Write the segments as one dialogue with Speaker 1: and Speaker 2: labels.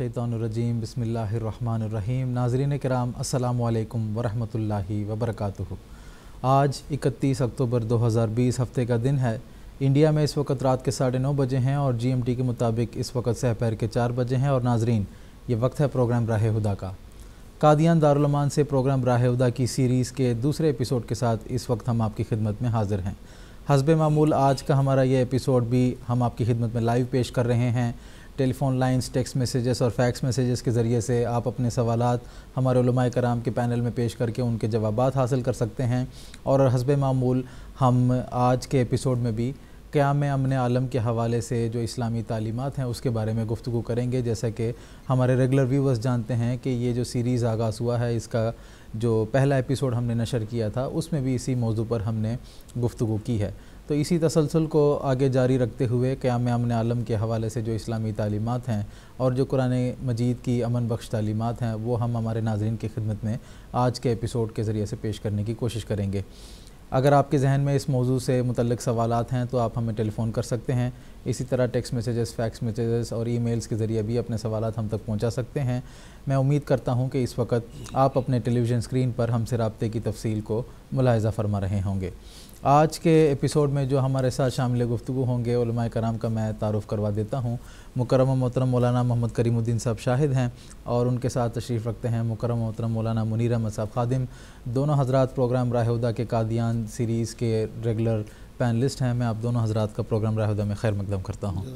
Speaker 1: बसमिल्लर बसमीम नाजरीन कराम असलकम वरहमल वबरक आज 31 अक्टूबर 2020 हफ़्ते का दिन है इंडिया में इस वक्त रात के साढ़े नौ बजे हैं और जीएमटी के मुताबिक इस वक्त सहपहर के चार बजे हैं और नाजरीन ये वक्त है प्रोग्राम राह हदा का कादियान दारुलमान से प्रोग्राम राह हदा की सीरीज़ के दूसरे एपिसोड के साथ इस वक्त हम आपकी खिदमत में हाजिर हैं हसब मामूल आज का हमारा ये एपिसोड भी हम आपकी खिदमत में लाइव पेश कर रहे हैं टेलीफोन लाइंस टेक्स्ट मैसेजेस और फैक्स मैसेजेस के ज़रिए से आप अपने सवाल हमारे कराम के पैनल में पेश करके उनके जवाब हासिल कर सकते हैं और हसब मामूल हम आज के एपिसोड में भी क़्याम अमन आलम के हवाले से जो इस्लामी तालीमत हैं उसके बारे में गुफ्तु करेंगे जैसा कि हमारे रेगुलर व्यूवर्स जानते हैं कि ये जो सीरीज़ आगाज़ हुआ है इसका जो पहला एपिसोड हमने नशर किया था उसमें भी इसी मौजू पर हमने गुफ्तु की है तो इसी तसलसल को आगे जारी रखते हुए क़्याम अमन आलम के हवाले से जो इस्लामी तालीमत हैं और जो कुरान मजीद की अमन बख्श तालीमत हैं वो हम हमारे नाजरन की खिदमत में आज के एपिसोड के ज़रिए से पेश करने की कोशिश करेंगे अगर आपके जहन में इस मौजू से मुतलक सवाल हैं तो आप हमें टेलीफ़ोन कर सकते हैं इसी तरह टेक्स्ट मैसेजेस फैक्स मैसेजेस और ईमेल्स के ज़रिए भी अपने सवाल हम तक पहुंचा सकते हैं मैं उम्मीद करता हूं कि इस वक्त आप अपने टेलीविज़न स्क्रीन पर हमसे रबते की तफसील को मुलायजा फरमा रहे होंगे आज के एपिसोड में जो हमारे साथ शामिल गुफ्तु होंगे कराम का मैं तारुफ़ करवा देता हूँ मुकरम मोहतरम मौलाना मोहम्मद करीमुद्दीन साहब शाहिद हैं और उनके साथ तशरीफ़ रखते हैं मुकरम मोहतरम मौलाना मुनीर अहमद साहब खादिम दोनों हजरात प्रोग्राम राहदा के कादियान सीरीज़ के रेगुलर पैनलिस्ट हैं मैं आप दोनों हजरात का प्रोग्राम राहदा में खैर मकदम करता हूँ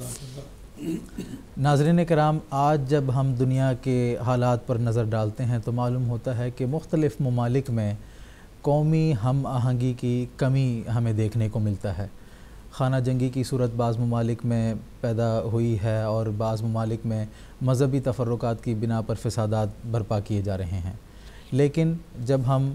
Speaker 1: नाजरन कराम आज जब हम दुनिया के हालात पर नज़र डालते हैं तो मालूम होता है कि मुख्तलिफ़ ममालिक में कौमी हम आहंगी की कमी हमें देखने को मिलता है खाना जंगी की सूरत बाज़ ममालिक में पैदा हुई है और बाज़ ममालिक में मजहबी तफरक़ात की बिना पर फसादात बर्पा किए जा रहे हैं लेकिन जब हम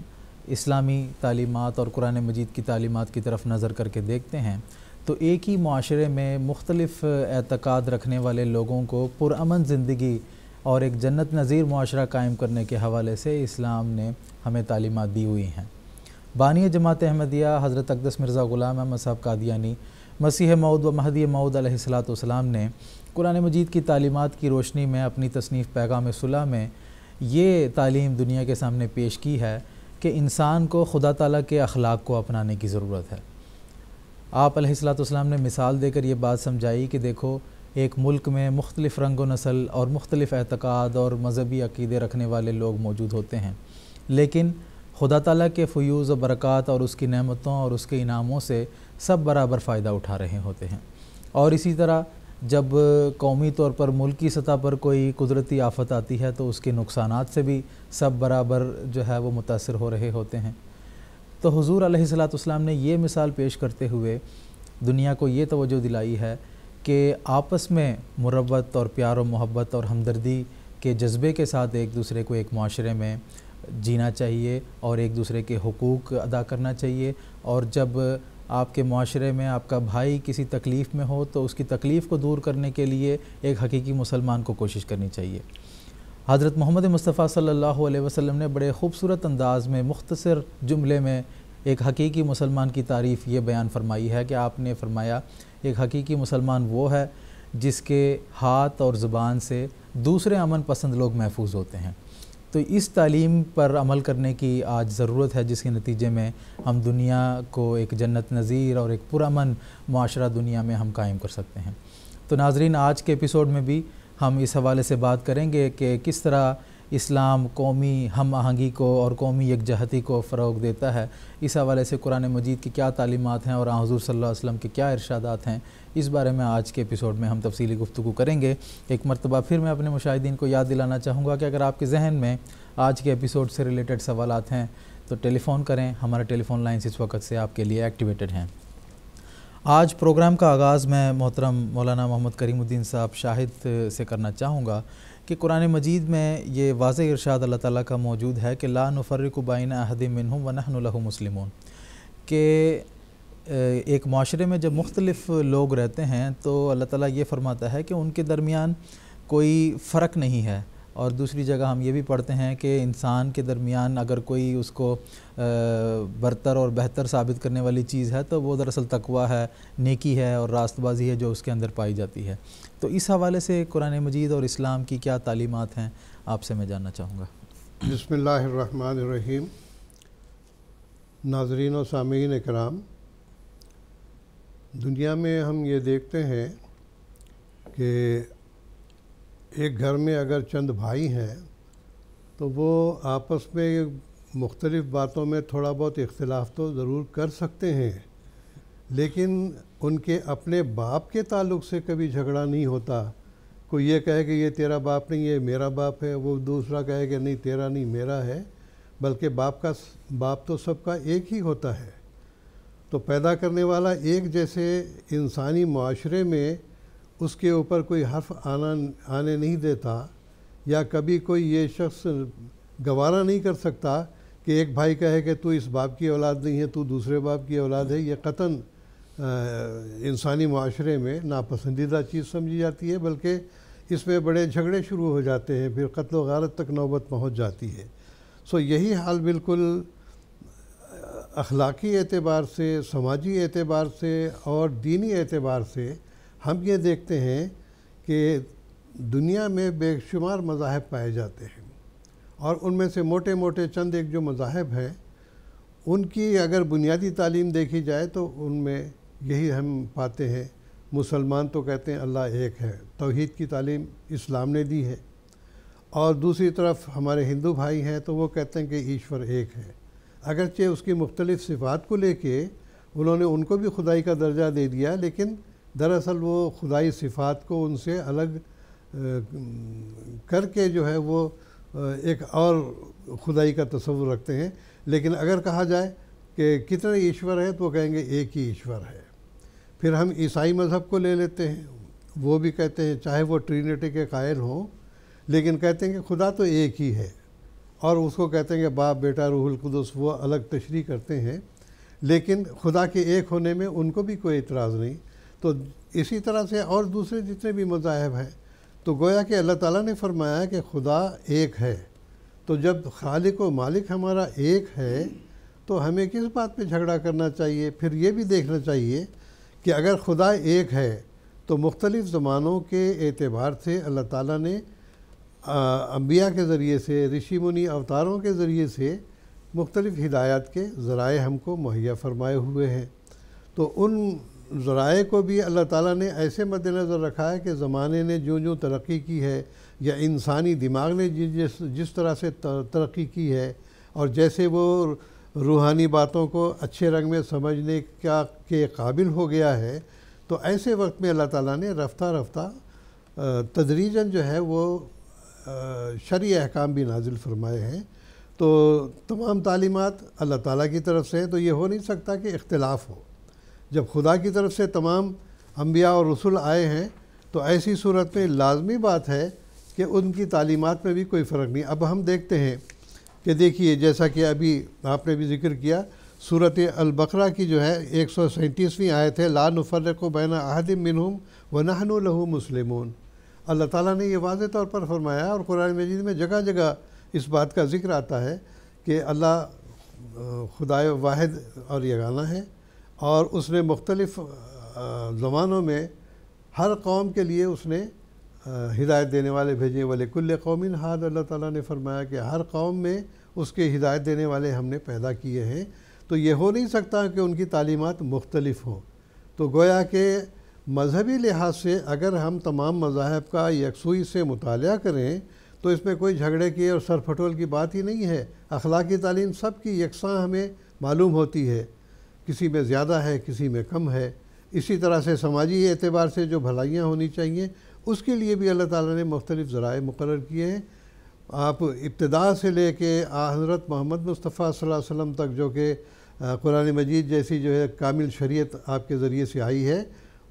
Speaker 1: इस्लामी तालीमत और कुरान मजीद की तालीमत की तरफ नज़र करके देखते हैं तो एक ही माशरे में मुख्तलफ़ एतक़ाद रखने वाले लोगों को पुरान ज़िंदगी और एक जन्नत नज़ीर माशरा कायम करने के हवाले से इस्लाम ने हमें तालीमत दी हुई हैं बानिय जमात अहमदिया हज़रत अकदस मिर्ज़ा ग़ुलाम अहमद साहब कादियानी मसीह मऊद व महदी मऊद अलैहिस्सलाम ने कुरान मजीद की तालीमत की रोशनी में अपनी तसनीफ़ पैगाम सुलह में ये तालीम दुनिया के सामने पेश की है कि इंसान को खुदा तला के अखलाक को अपनाने की ज़रूरत है आप सलाम ने मिसाल देकर ये बात समझाई कि देखो एक मुल्क में मुख्तलिफ़ रंग व और मुख्तलिफ़ अहतकाद और मजहबी अक़ीदे रखने वाले लोग मौजूद होते हैं लेकिन खुदा तला के फ्यूज़ व बरक़ात और उसकी नमतों और उसके इनामों से सब बराबर फ़ायदा उठा रहे होते हैं और इसी तरह जब कौमी तौर पर मुल्क सतह पर कोई कुदरती आफत आती है तो उसके नुकसान से भी सब बराबर जो है वो मुतासर हो रहे होते हैं तो हजूर अलैहिस्सलाम ने ये मिसाल पेश करते हुए दुनिया को ये तोजो दिलाई है कि आपस में मुरबत और प्यार मोहब्बत और हमदर्दी के जज्बे के साथ एक दूसरे को एक माशरे में जीना चाहिए और एक दूसरे के हकूक़ अदा करना चाहिए और जब आपके माशरे में आपका भाई किसी तकलीफ़ में हो तो उसकी तकलीफ़ को दूर करने के लिए एक हकीकी मुसलमान को कोशिश करनी चाहिए हज़रत मोहम्मद मुस्तफ़ा सल्लल्लाहु अलैहि वसल्लम ने बड़े खूबसूरत अंदाज में मुख्तसर जुमले में एक हकीकी मुसलमान की तारीफ़ ये बयान फरमाई है कि आपने फरमाया एक हकीकी मुसलमान वो है जिसके हाथ और ज़ुबान से दूसरे अमन पसंद लोग महफूज होते हैं तो इस तालीम पर अमल करने की आज ज़रूरत है जिसके नतीजे में हम दुनिया को एक जन्नत नज़ीर और एक पुरान माशरा दुनिया में हम कायम कर सकते हैं तो नाजरीन आज के एपिसोड में भी हम इस हवाले से बात करेंगे कि किस तरह इस्लाम कौमी हम आहंगी को और कौमी यकजहती को फ़रोग देता है इस हवाले से कुरान मजीद की क्या तालीमत हैं और हज़ू हाँ, सल अलैहि के क्या इर्शादात हैं इस बारे में आज के एपिसोड में हम तफसली गुफ्तु करेंगे एक मरतबा फिर मैं अपने मुशाहिदीन को याद दिलाना चाहूँगा कि अगर आपके जहन में आज के एपिसोड से रिलेटेड सवाल हैं तो टेलीफ़ोन करें हमारे टेलीफ़ोन लाइन्स इस वक्त से आपके लिए एक्टिवेटेड हैं आज प्रोग्राम का आगाज़ मैं मोहतरम मौलाना मोहम्मद करीमुद्दीन साहब शाहिद से करना चाहूँगा कि कुरान मजीद में ये वाज इरशाद अल्लाह ताली का मौजूद है कि ला नफ़रक़ुबाइन बाइन अहद मिनहम मुसलिमों के एक माशरे में जब मुख्तलिफ लोग रहते हैं तो अल्लाह ताला ये फरमाता है कि उनके दरमियान कोई फ़र्क नहीं है और दूसरी जगह हम ये भी पढ़ते हैं कि इंसान के दरमियान अगर कोई उसको बरतर और बेहतर साबित करने वाली चीज़ है तो वो दरअसल तकवा है नेकी है और रास्तबाजी है जो उसके अंदर पाई जाती है तो इस हवाले से कुरान मजीद और इस्लाम की क्या तालीमत हैं आपसे मैं जानना चाहूँगा
Speaker 2: बसमीम नाजरीन सामीन कराम दुनिया में हम ये देखते हैं कि एक घर में अगर चंद भाई हैं तो वो आपस में मुख्तलिफ़ बातों में थोड़ा बहुत इख्तलाफ तो ज़रूर कर सकते हैं लेकिन उनके अपने बाप के ताल्लुक से कभी झगड़ा नहीं होता कोई ये कहे कि ये तेरा बाप नहीं ये मेरा बाप है वो दूसरा कहे कि नहीं तेरा नहीं मेरा है बल्कि बाप का बाप तो सबका एक ही होता है तो पैदा करने वाला एक जैसे इंसानी माशरे में उसके ऊपर कोई हर्फ आना आने नहीं देता या कभी कोई ये शख्स गवारा नहीं कर सकता कि एक भाई कहे कि तू इस बाप की औलाद नहीं है तू दूसरे बाप की औलाद है ये कतन इंसानी माशरे में नापसंदीदा चीज़ समझी जाती है बल्कि इसमें बड़े झगड़े शुरू हो जाते हैं फिर कत्ल वारत तक नौबत पहुँच जाती है सो यही हाल बिल्कुल अखलाकी एतबार से समाजी एतबार से और दीनी एतबार से हम ये देखते हैं कि दुनिया में बेशुमार मज़ाहब पाए जाते हैं और उनमें से मोटे मोटे चंद एक जो मज़ाहब हैं उनकी अगर बुनियादी तालीम देखी जाए तो उनमें यही हम पाते हैं मुसलमान तो कहते हैं अल्लाह एक है तोहहीद की तालीम इस्लाम ने दी है और दूसरी तरफ हमारे हिंदू भाई हैं तो वो कहते हैं कि ईश्वर एक है अगरचे उसकी मुख्तलिफ़ सिफ़ात को लेके उन्होंने उनको भी खुदाई का दर्जा दे दिया लेकिन दरअसल वो खुदाई सिफ़ात को उनसे अलग करके जो है वो एक और खुदाई का तस्वुर रखते हैं लेकिन अगर कहा जाए कि कितने ईश्वर हैं तो कहेंगे एक ही ईश्वर है फिर हम ईसाई मज़हब को ले लेते हैं वो भी कहते हैं चाहे वो ट्रिनिटी के कायल हों लेकिन कहते हैं कि खुदा तो एक ही है और उसको कहते हैं कि बाप बेटा रूहुल कुदस वो अलग तशरी करते हैं लेकिन खुदा के एक होने में उनको भी कोई इतराज़ नहीं तो इसी तरह से और दूसरे जितने भी मजाहब हैं तो गोया कि अल्लाह ताला ने फरमाया कि खुदा एक है तो जब खालिक व मालिक हमारा एक है तो हमें किस बात पे झगड़ा करना चाहिए फिर ये भी देखना चाहिए कि अगर खुदा एक है तो मुख्तलिफ़ ज़मानों के एतबार से अल्लाह ताला ने अम्बिया के ज़रिए से ऋषि मुनि अवतारों के ज़रिए से मुख्तलिफ़ हिदायत के ज़राए हमको मुहैया फरमाए हुए हैं तो उन ज़राए को भी अल्लाह ताला ने ऐसे मद्दनज़र रखा है कि ज़माने ने जो जो तरक्की की है या इंसानी दिमाग ने जिस जिस तरह से तरक्की की है और जैसे वो रूहानी बातों को अच्छे रंग में समझने का के काबिल हो गया है तो ऐसे वक्त में अल्लाह ताला ने रफ़्ता रफ़्ता तदरीजन जो है वो शरी अहकाम भी नाजिल फरमाए हैं तो तमाम तालीमत अल्लाह ताली की तरफ से हैं तो ये हो नहीं सकता कि इख्तलाफ हो जब खुदा की तरफ से तमाम अम्बिया और रसुल आए हैं तो ऐसी सूरत में लाजमी बात है कि उनकी तालीमत में भी कोई फ़र्क नहीं अब हम देखते हैं कि देखिए जैसा कि अभी आपने भी जिक्र किया सूरत अलबकरा की जो है एक सौ सैंतीसवीं आए थे ला नफ़र को बैना आहद मिनहम व नहन लहू मुसलिमून अल्लाह ताला ने ये वाज तौर पर फरमाया और कुरान मजीद में जगह जगह इस बात का जिक्र आता है कि अल्लाह खुदा वाहिद और यगाना है और उसने मुख्तलफ़ ज़मानों में हर कौम के लिए उसने हिदायत देने वाले भेजे वाले कुल कौमिन हाद अल्लाह ताला ने फरमाया कि हर कौम में उसके हिदायत देने वाले हमने पैदा किए हैं तो ये हो नहीं सकता कि उनकी तालीमत मुख्तलफ़ हों तो गोया के मजहबी लिहाज से अगर हम तमाम मजाहब का यकसुई से मुताल करें तो इसमें कोई झगड़े की और सरफटोल की बात ही नहीं है अखलाकी तालीम सब की यकसा हमें मालूम होती है किसी में ज़्यादा है किसी में कम है इसी तरह से समाजी एतबार से जो भलाइयाँ होनी चाहिए उसके लिए भी अल्लाह ताला ने मुख्तलिफ़ ज़राए मुकर किए हैं आप इब्तदा से ले कर हज़रत मोहम्मद मुस्तफ़ा वसम तक जो कि कुरान मजीद जैसी जो है कामिल शरीयत आपके ज़रिए से आई है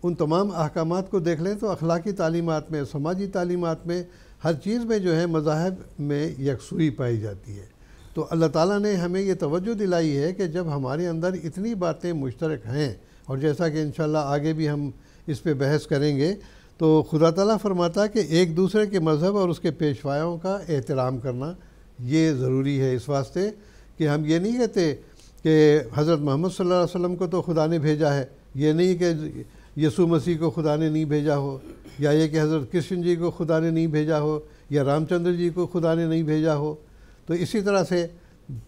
Speaker 2: उन तमाम अहकाम को देख लें तो अखलाकी तलीमत में समाजी तालीमत में हर चीज़ में जो है मजाहब में यकसुई पाई जाती है तो अल्लाह ताला ने हमें ये तवज्जो दिलाई है कि जब हमारे अंदर इतनी बातें मुश्तरक हैं और जैसा कि इन आगे भी हम इस पर बहस करेंगे तो खुदा तला फरमाता कि एक दूसरे के मज़हब और उसके पेशवाओं का एहतराम करना ये ज़रूरी है इस वास्ते कि हम ये नहीं कहते कि हज़रत महमद सल वसम को तो खुदा ने भेजा है ये नहीं कि यसु मसीह को खुदा ने नहीं भेजा हो या ये कि हज़रत कृष्ण जी को खुदा ने नहीं भेजा हो या रामचंद्र जी को खुदा ने नहीं भेजा हो तो इसी तरह से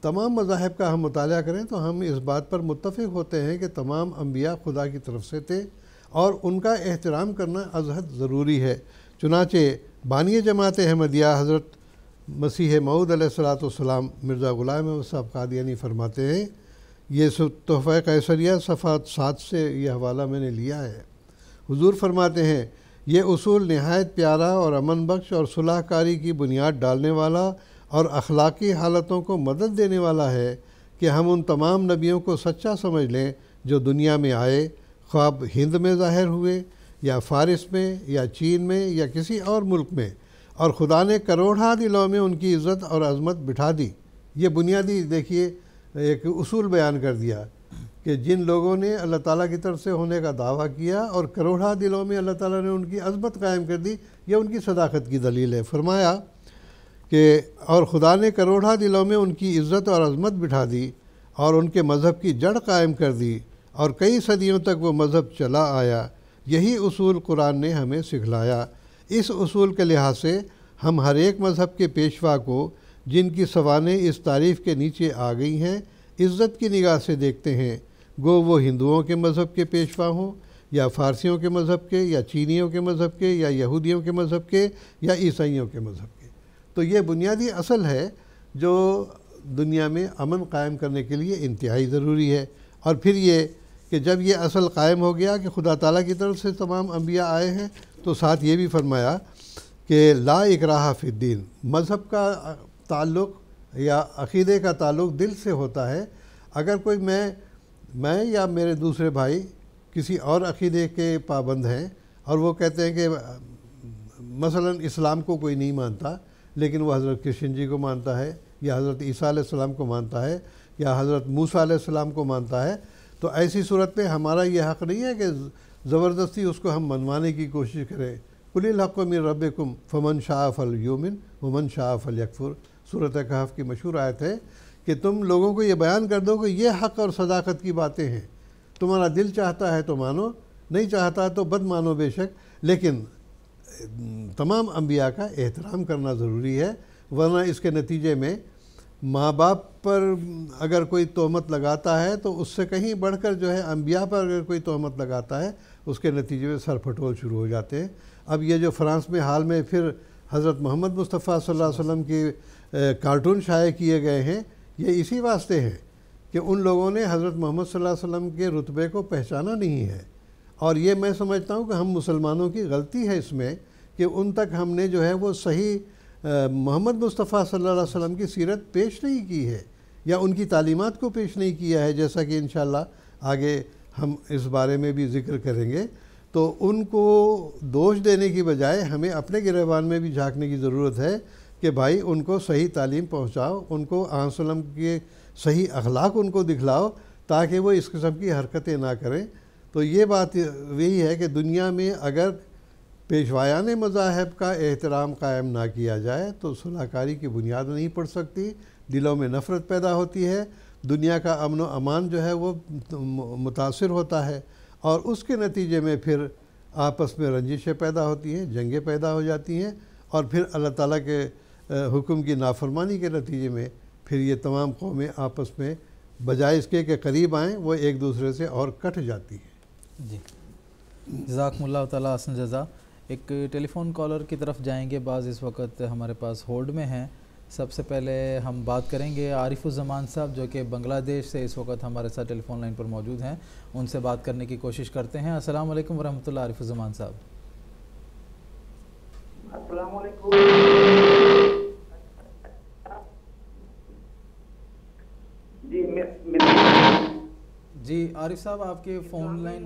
Speaker 2: तमाम मजाहब का हम मुताल करें तो हम इस बात पर मुतफ़ होते हैं कि तमाम अम्बिया खुदा की तरफ से थे और उनका एहतराम करना अजहद ज़रूरी है चुनाचे बानिय जमात अहमदिया हज़रत मसीह मऊद सलाम मिर्ज़ा ग़ुलाम साहब कादियानी फरमाते हैं ये सब तोहफ़ा कैसरिया सफ़ात सात से ये हवाला मैंने लिया है हुजूर फरमाते हैं ये असूल नहायत प्यारा और अमन बख्श और सुलहकारी की बुनियाद डालने वाला और अखलाक़ी हालतों को मदद देने वाला है कि हम उन तमाम नबियों को सच्चा समझ लें जो दुनिया में आए ख्वाब हिंद में ज़ाहिर हुए या फ़ारस में या चीन में या किसी और मुल्क में और ख़ुदा ने करोड़ा दिलों में उनकी इज़्ज़त और अजमत बिठा दी ये बुनियादी देखिए एक उसूल बयान कर दिया कि जिन लोगों ने अल्लाह ताला की तरफ से होने का दावा किया और करोड़ा दिलों में अल्लाह ताला ने उनकी अजमत कायम कर दी यह उनकी सदाकत की दलील है फरमाया कि और ख़ुदा ने करोड़ा दिलों में उनकी इज़्ज़त और अजमत बिठा दी और उनके मज़हब की जड़ कायम कर दी और कई सदियों तक वो मज़हब चला आया यही असूल कुरान ने हमें सिखलाया इस असूल के लिहाज से हम हर एक मज़हब के पेशवा को जिनकी सवानें इस तारीफ़ के नीचे आ गई हैं इज़्ज़त की निगाह से देखते हैं गो वो हिंदुओं के मज़हब के पेशवा हों या फ़ारसियों के मज़हब के या चीनीों के मज़हब के या यहूदियों के मज़हब के या ईसाइयों के मज़हब के तो ये बुनियादी असल है जो दुनिया में अमन कायम करने के लिए इंतहाई ज़रूरी है और फिर ये कि जब ये असल कायम हो गया कि खुदा ताला की तरफ से तमाम अम्बिया आए हैं तो साथ ये भी फरमाया कि ला इकराहा फ़िद्दीन मज़हब का ताल्लुक़ या अकीदे का ताल्लुक़ दिल से होता है अगर कोई मैं मैं या मेरे दूसरे भाई किसी और अकीदे के पाबंद हैं और वो कहते हैं कि मसलन इस्लाम को कोई नहीं मानता लेकिन वो हज़रत कृष्ण जी को मानता है या हज़रत ईसा को मानता है या हज़रत मूसा को मानता है तो ऐसी सूरत में हमारा ये हक़ नहीं है कि ज़बरदस्ती उसको हम मनवाने की कोशिश करें कुल हक़ मिर रब फमन शाह फ़ल योमिन वमन शाह फ़ल यकफ़ुर सूरत कहाफ की मशहूर आयत है कि तुम लोगों को ये बयान कर दो कि ये हक़ और सदाकत की बातें हैं तुम्हारा दिल चाहता है तो मानो नहीं चाहता तो बद मानो बेशक लेकिन तमाम अम्बिया का एहतराम करना ज़रूरी है वरना इसके नतीजे में माँ बाप पर अगर कोई तोहमत लगाता है तो उससे कहीं बढ़कर जो है अम्बिया पर अगर कोई तोहमत लगाता है उसके नतीजे में सर फटोल शुरू हो जाते हैं अब ये जो फ्रांस में हाल में फिर हज़रत मोहम्मद मुस्तफ़ा वसल्लम की कार्टून शाये किए गए हैं ये इसी वास्ते हैं कि उन लोगों ने हज़रत मोहम्मद वसल्लम के रुतबे को पहचाना नहीं है और ये मैं समझता हूँ कि हम मुसलमानों की गलती है इसमें कि उन तक हमने जो है वो सही मोहम्मद मुस्तफ़ा सल्ला अलैहि की सीरत पेश नहीं की है या उनकी तालीमत को पेश नहीं किया है जैसा कि इन आगे हम इस बारे में भी जिक्र करेंगे तो उनको दोष देने की बजाय हमें अपने गिरबान में भी झांकने की ज़रूरत है कि भाई उनको सही तालीम पहुँचाओ उनको आंसलम के सही अखलाक उनको दिखलाओ ताकि वो इस किस्म की हरकतें ना करें तो ये बात यही है कि दुनिया में अगर पेशवायान मजाहब का एहतराम कायम ना किया जाए तो सलाहकारी की बुनियाद नहीं पड़ सकती दिलों में नफ़रत पैदा होती है दुनिया का अमन व अमान जो है वो मुतासर होता है और उसके नतीजे में फिर आपस में रंजिशें पैदा होती हैं जंगें पैदा हो जाती हैं और फिर अल्लाह ताला के हुकुम की नाफरमानी के नतीजे में फिर ये तमाम कौमें आपस में बजाय इसके के करीब आएँ वो एक दूसरे से और कट जाती है जी
Speaker 1: जजाकमल्ला तसन जजा एक टेलीफोन कॉलर की तरफ जाएंगे बाज़ इस वक्त हमारे पास होल्ड में हैं सबसे पहले हम बात करेंगे आरिफुलजमान साहब जो कि बांग्लादेश से इस वक्त हमारे साथ टेलीफोन लाइन पर मौजूद हैं उनसे बात करने की कोशिश करते हैं अस्सलाम वालेकुम वरहमतुल्लाह आरिफुलजमान साहब जी आरिफ साहब आपके फोन लाइन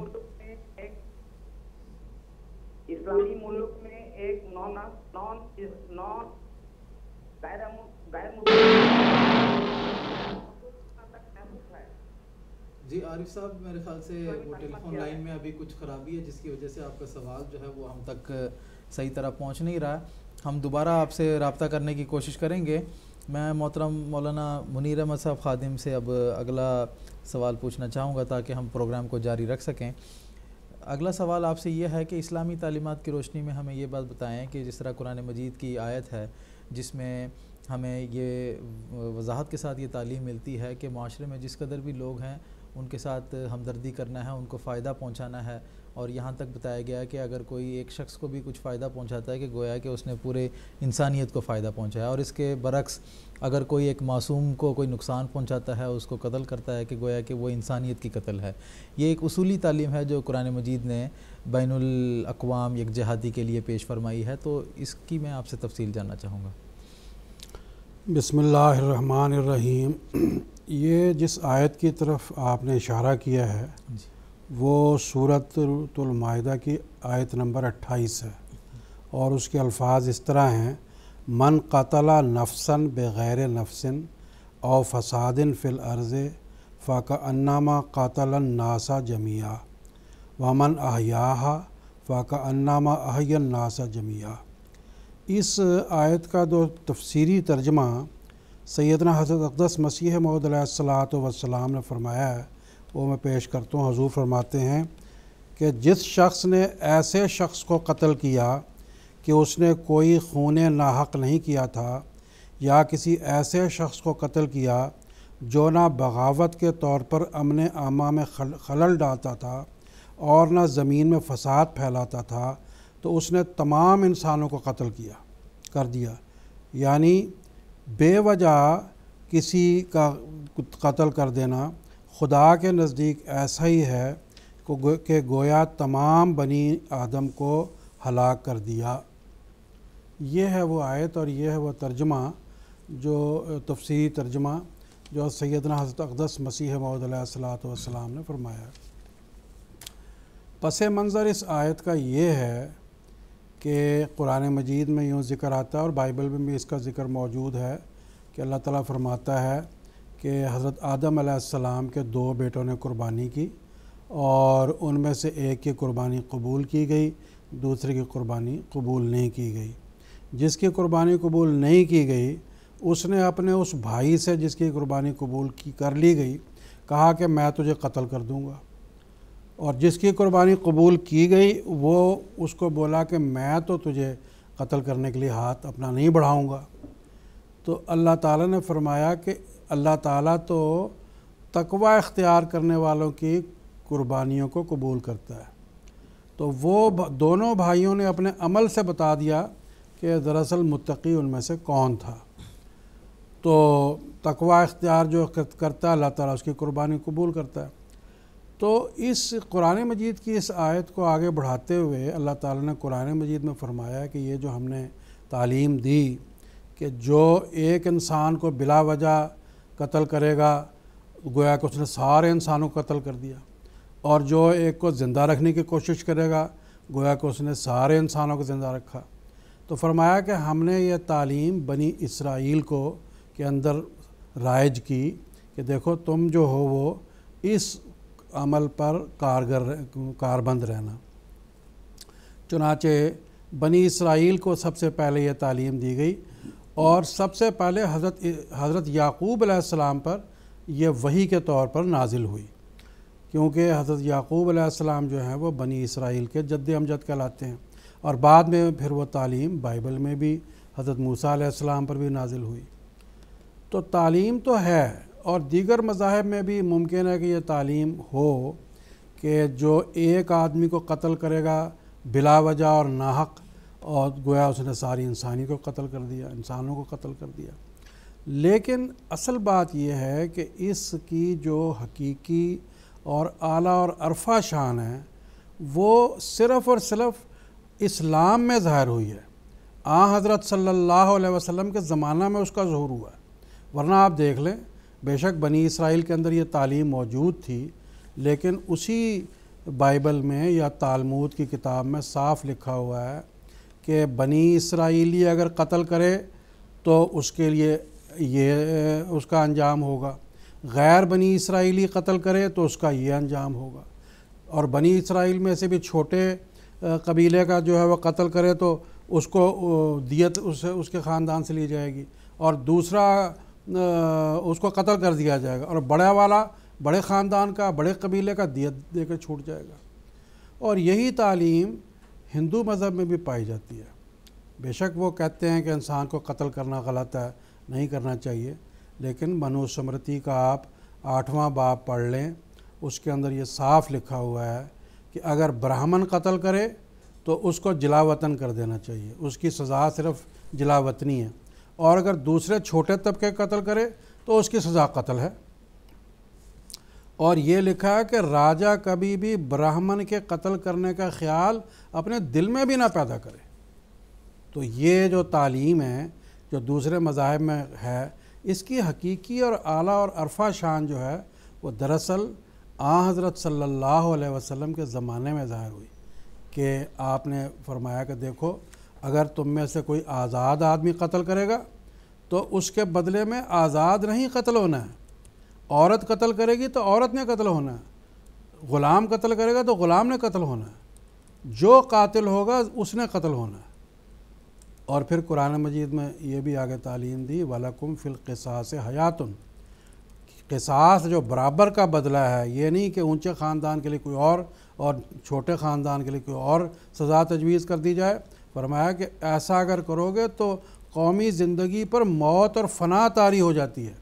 Speaker 3: इस्लामी मुल्क में एक नॉन नॉन जी
Speaker 1: आरिफ साहब मेरे ख्याल से वो टेलीफोन लाइन में अभी कुछ ख़राबी है जिसकी वजह से आपका सवाल जो है वो हम तक सही तरह पहुंच नहीं रहा हम दोबारा आपसे रबता करने की कोशिश करेंगे मैं मोहतरम मौलाना मुनीर अहमद साहब खादिम से अब अगला सवाल पूछना चाहूँगा ताकि हम प्रोग्राम को जारी रख सकें अगला सवाल आपसे यह है कि इस्लामी तलीमत की रोशनी में हमें ये बात बताएं कि जिस तरह कुरान मजीद की आयत है जिसमें हमें ये वजाहत के साथ ये तालीम मिलती है कि माशरे में जिस कदर भी लोग हैं उनके साथ हमदर्दी करना है उनको फ़ायदा पहुँचाना है और यहाँ तक बताया गया है कि अगर कोई एक शख्स को भी कुछ फ़ायदा पहुँचाता है कि गोया कि उसने पूरे इंसानियत को फ़ायदा पहुँचाया और इसके बरक्स अगर कोई एक मासूम को कोई नुकसान पहुँचाता है उसको कत्ल करता है कि गोया कि वो इंसानियत की कत्ल है ये एक असूली तालीम है जो कुरान मजीद ने बैन अवी के लिए पेश फरमाई है तो इसकी मैं आपसे तफसील जानना चाहूँगा
Speaker 4: बसमीम ये जिस आयत की तरफ आपने इशारा किया है जी वो सूरत की आयत नंबर 28 है और उसके अल्फाज इस तरह हैं मन कतला नफसन बग़ैर नफसन और फसादिन फ़िल अर्ज़ फ़ाका अन्नामा कतला नासा जमिया वमन अहिया फ़ाका अन्नामा अहयन नासा जमिया इस आयत का दो तफसीरी तर्जमा सैदना हज़रत अकदस मसीह वसलाम ने फरमाया है वो मैं पेश करता हूँ हजूर फरमाते हैं कि जिस शख्स ने ऐसे शख्स को कत्ल किया कि उसने कोई खून नाहक नहीं किया था या किसी ऐसे शख्स को कत्ल किया जो ना बगावत के तौर पर अमन आमा में खल, खलल डालता था और ना ज़मीन में फसाद फैलाता था तो उसने तमाम इंसानों को कत्ल किया कर दिया यानी बेवजह किसी का कत्ल कर देना खुदा के नज़दीक ऐसा ही है कि गोया तमाम बनी आदम को हलाक कर दिया यह है वो आयत और यह है वो तर्जमा जो तफसीरी तर्जमा जो सैदना हज़रत अकदस मसीह मौदलात ने फरमाया पस मंज़र इस आयत का ये है कि कुरान मजीद में यूँ ज़िक्र आता है और बाइबल में भी इसका ज़िक्र मौजूद है कि अल्लाह ताला फरमाता है कि हज़रत आदम आसमाम के दो बेटों ने कुर्बानी की और उनमें से एक की कुर्बानी कबूल की गई दूसरे की कुर्बानी कबूल नहीं की गई जिसकी कुर्बानी कबूल नहीं की गई उसने अपने उस भाई से जिसकी कुर्बानी कबूल की कर ली गई कहा कि मैं तुझे कत्ल कर दूँगा और जिसकी कुर्बानी कबूल की गई वो उसको बोला कि मैं तो तुझे कत्ल करने के लिए हाथ अपना नहीं बढ़ाऊँगा तो अल्लाह ताला ने फरमाया कि अल्लाह ताला तो तकवा इख्तियार करने वालों की कुर्बानियों को कबूल करता है तो वो दोनों भाइयों ने अपने अमल से बता दिया कि दरअसल मुतकी उनमें से कौन था तो तकवा इख्तियार जो करता है अल्लाह ताला उसकी कुर्बानी कबूल करता है तो इस कुरान मजीद की इस आयत को आगे बढ़ाते हुए अल्लाह ताला ने कुरान मजीद में फ़रमाया कि ये जो हमने तालीम दी कि जो एक इंसान को बिला वजह कत्ल करेगा गोया कि उसने सारे इंसानों को कत्ल कर दिया और जो एक को ज़िंदा रखने की कोशिश करेगा गोया कि उसने सारे इंसानों को ज़िंदा रखा तो फरमाया कि हमने ये तालीम बनी इसराइल को के अंदर राइज की कि देखो तुम जो हो वो इस अमल पर कारगर कारबंद रहना चुनाचे बनी इसराइल को सबसे पहले यह तालीम दी गई और सबसे पहले हज़रत हज़रत याकूब अलैहिस्सलाम पर यह वही के तौर पर नाजिल हुई क्योंकि हज़रत याकूब अलैहिस्सलाम जो हैं वो बनी इसराइल के जद्द अमजद कहलाते हैं और बाद में फिर वो तालीम बाइबल में भी हज़रत मूसा अलैहिस्सलाम पर भी नाजिल हुई तो तालीम तो है और दीगर मजाहब में भी मुमकिन है कि यह तालीम हो कि जो एक आदमी को कत्ल करेगा बिला वजह और नाहक और गोया उसने सारी इंसानी को कत्ल कर दिया इंसानों को कत्ल कर दिया लेकिन असल बात यह है कि इसकी जो हकीकी और आला और अरफा शान है वो सिर्फ़ और सिर्फ इस्लाम में ज़ाहिर हुई है आ हज़रत सल्लल्लाहु अलैहि वसल्लम के ज़माना में उसका ज़हूर हुआ वरना आप देख लें बेशक बनी इसराइल के अंदर ये तालीम मौजूद थी लेकिन उसी बाइबल में या तालमूद की किताब में साफ़ लिखा हुआ है कि बनी इसराइली अगर कत्ल करे तो उसके लिए ये उसका अंजाम होगा गैर बनी इसराइली कत्ल करे तो उसका ये अंजाम होगा और बनी इसराइल में से भी छोटे कबीले का जो है वह कत्ल करे तो उसको दियत उस उसके ख़ानदान से ली जाएगी और दूसरा उसको कत्ल कर दिया जाएगा और बड़ा वाला बड़े ख़ानदान का बड़े कबीले का दियत देकर छूट जाएगा और यही तालीम हिंदू मज़हब में भी पाई जाती है बेशक वो कहते हैं कि इंसान को कत्ल करना गलत है नहीं करना चाहिए लेकिन मनुस्मृति का आप आठवां बाप पढ़ लें उसके अंदर ये साफ लिखा हुआ है कि अगर ब्राह्मण कत्ल करे तो उसको जिलावतन कर देना चाहिए उसकी सज़ा सिर्फ जिलावतनी है और अगर दूसरे छोटे तबके कत्ल करे तो उसकी सज़ा कत्ल है और ये लिखा है कि राजा कभी भी ब्राह्मण के कत्ल करने का ख्याल अपने दिल में भी ना पैदा करे तो ये जो तालीम है जो दूसरे मज़ाहब में है इसकी हकीकी और आला और अरफा शान जो है वो दरअसल आ हज़रत सल्लल्लाहु अलैहि वसल्लम के ज़माने में ज़ाहिर हुई कि आपने फरमाया कि देखो अगर तुम में से कोई आज़ाद आदमी कत्ल करेगा तो उसके बदले में आज़ाद नहीं कत्ल होना है औरत कत्ल करेगी तो औरत ने कत्ल होना ग़ुलाम कत्ल करेगा तो ग़ुलाम ने कत्ल होना जो कातिल होगा उसने कत्ल होना और फिर कुरान मजीद में ये भी आगे तालीम दी वालकुम किसास हयातुन किसास जो बराबर का बदला है ये नहीं कि ऊंचे ख़ानदान के लिए कोई और और छोटे ख़ानदान के लिए कोई और सज़ा तजवीज़ कर दी जाए फरमाया कि ऐसा अगर करोगे तो कौमी ज़िंदगी पर मौत और फना तारी हो जाती है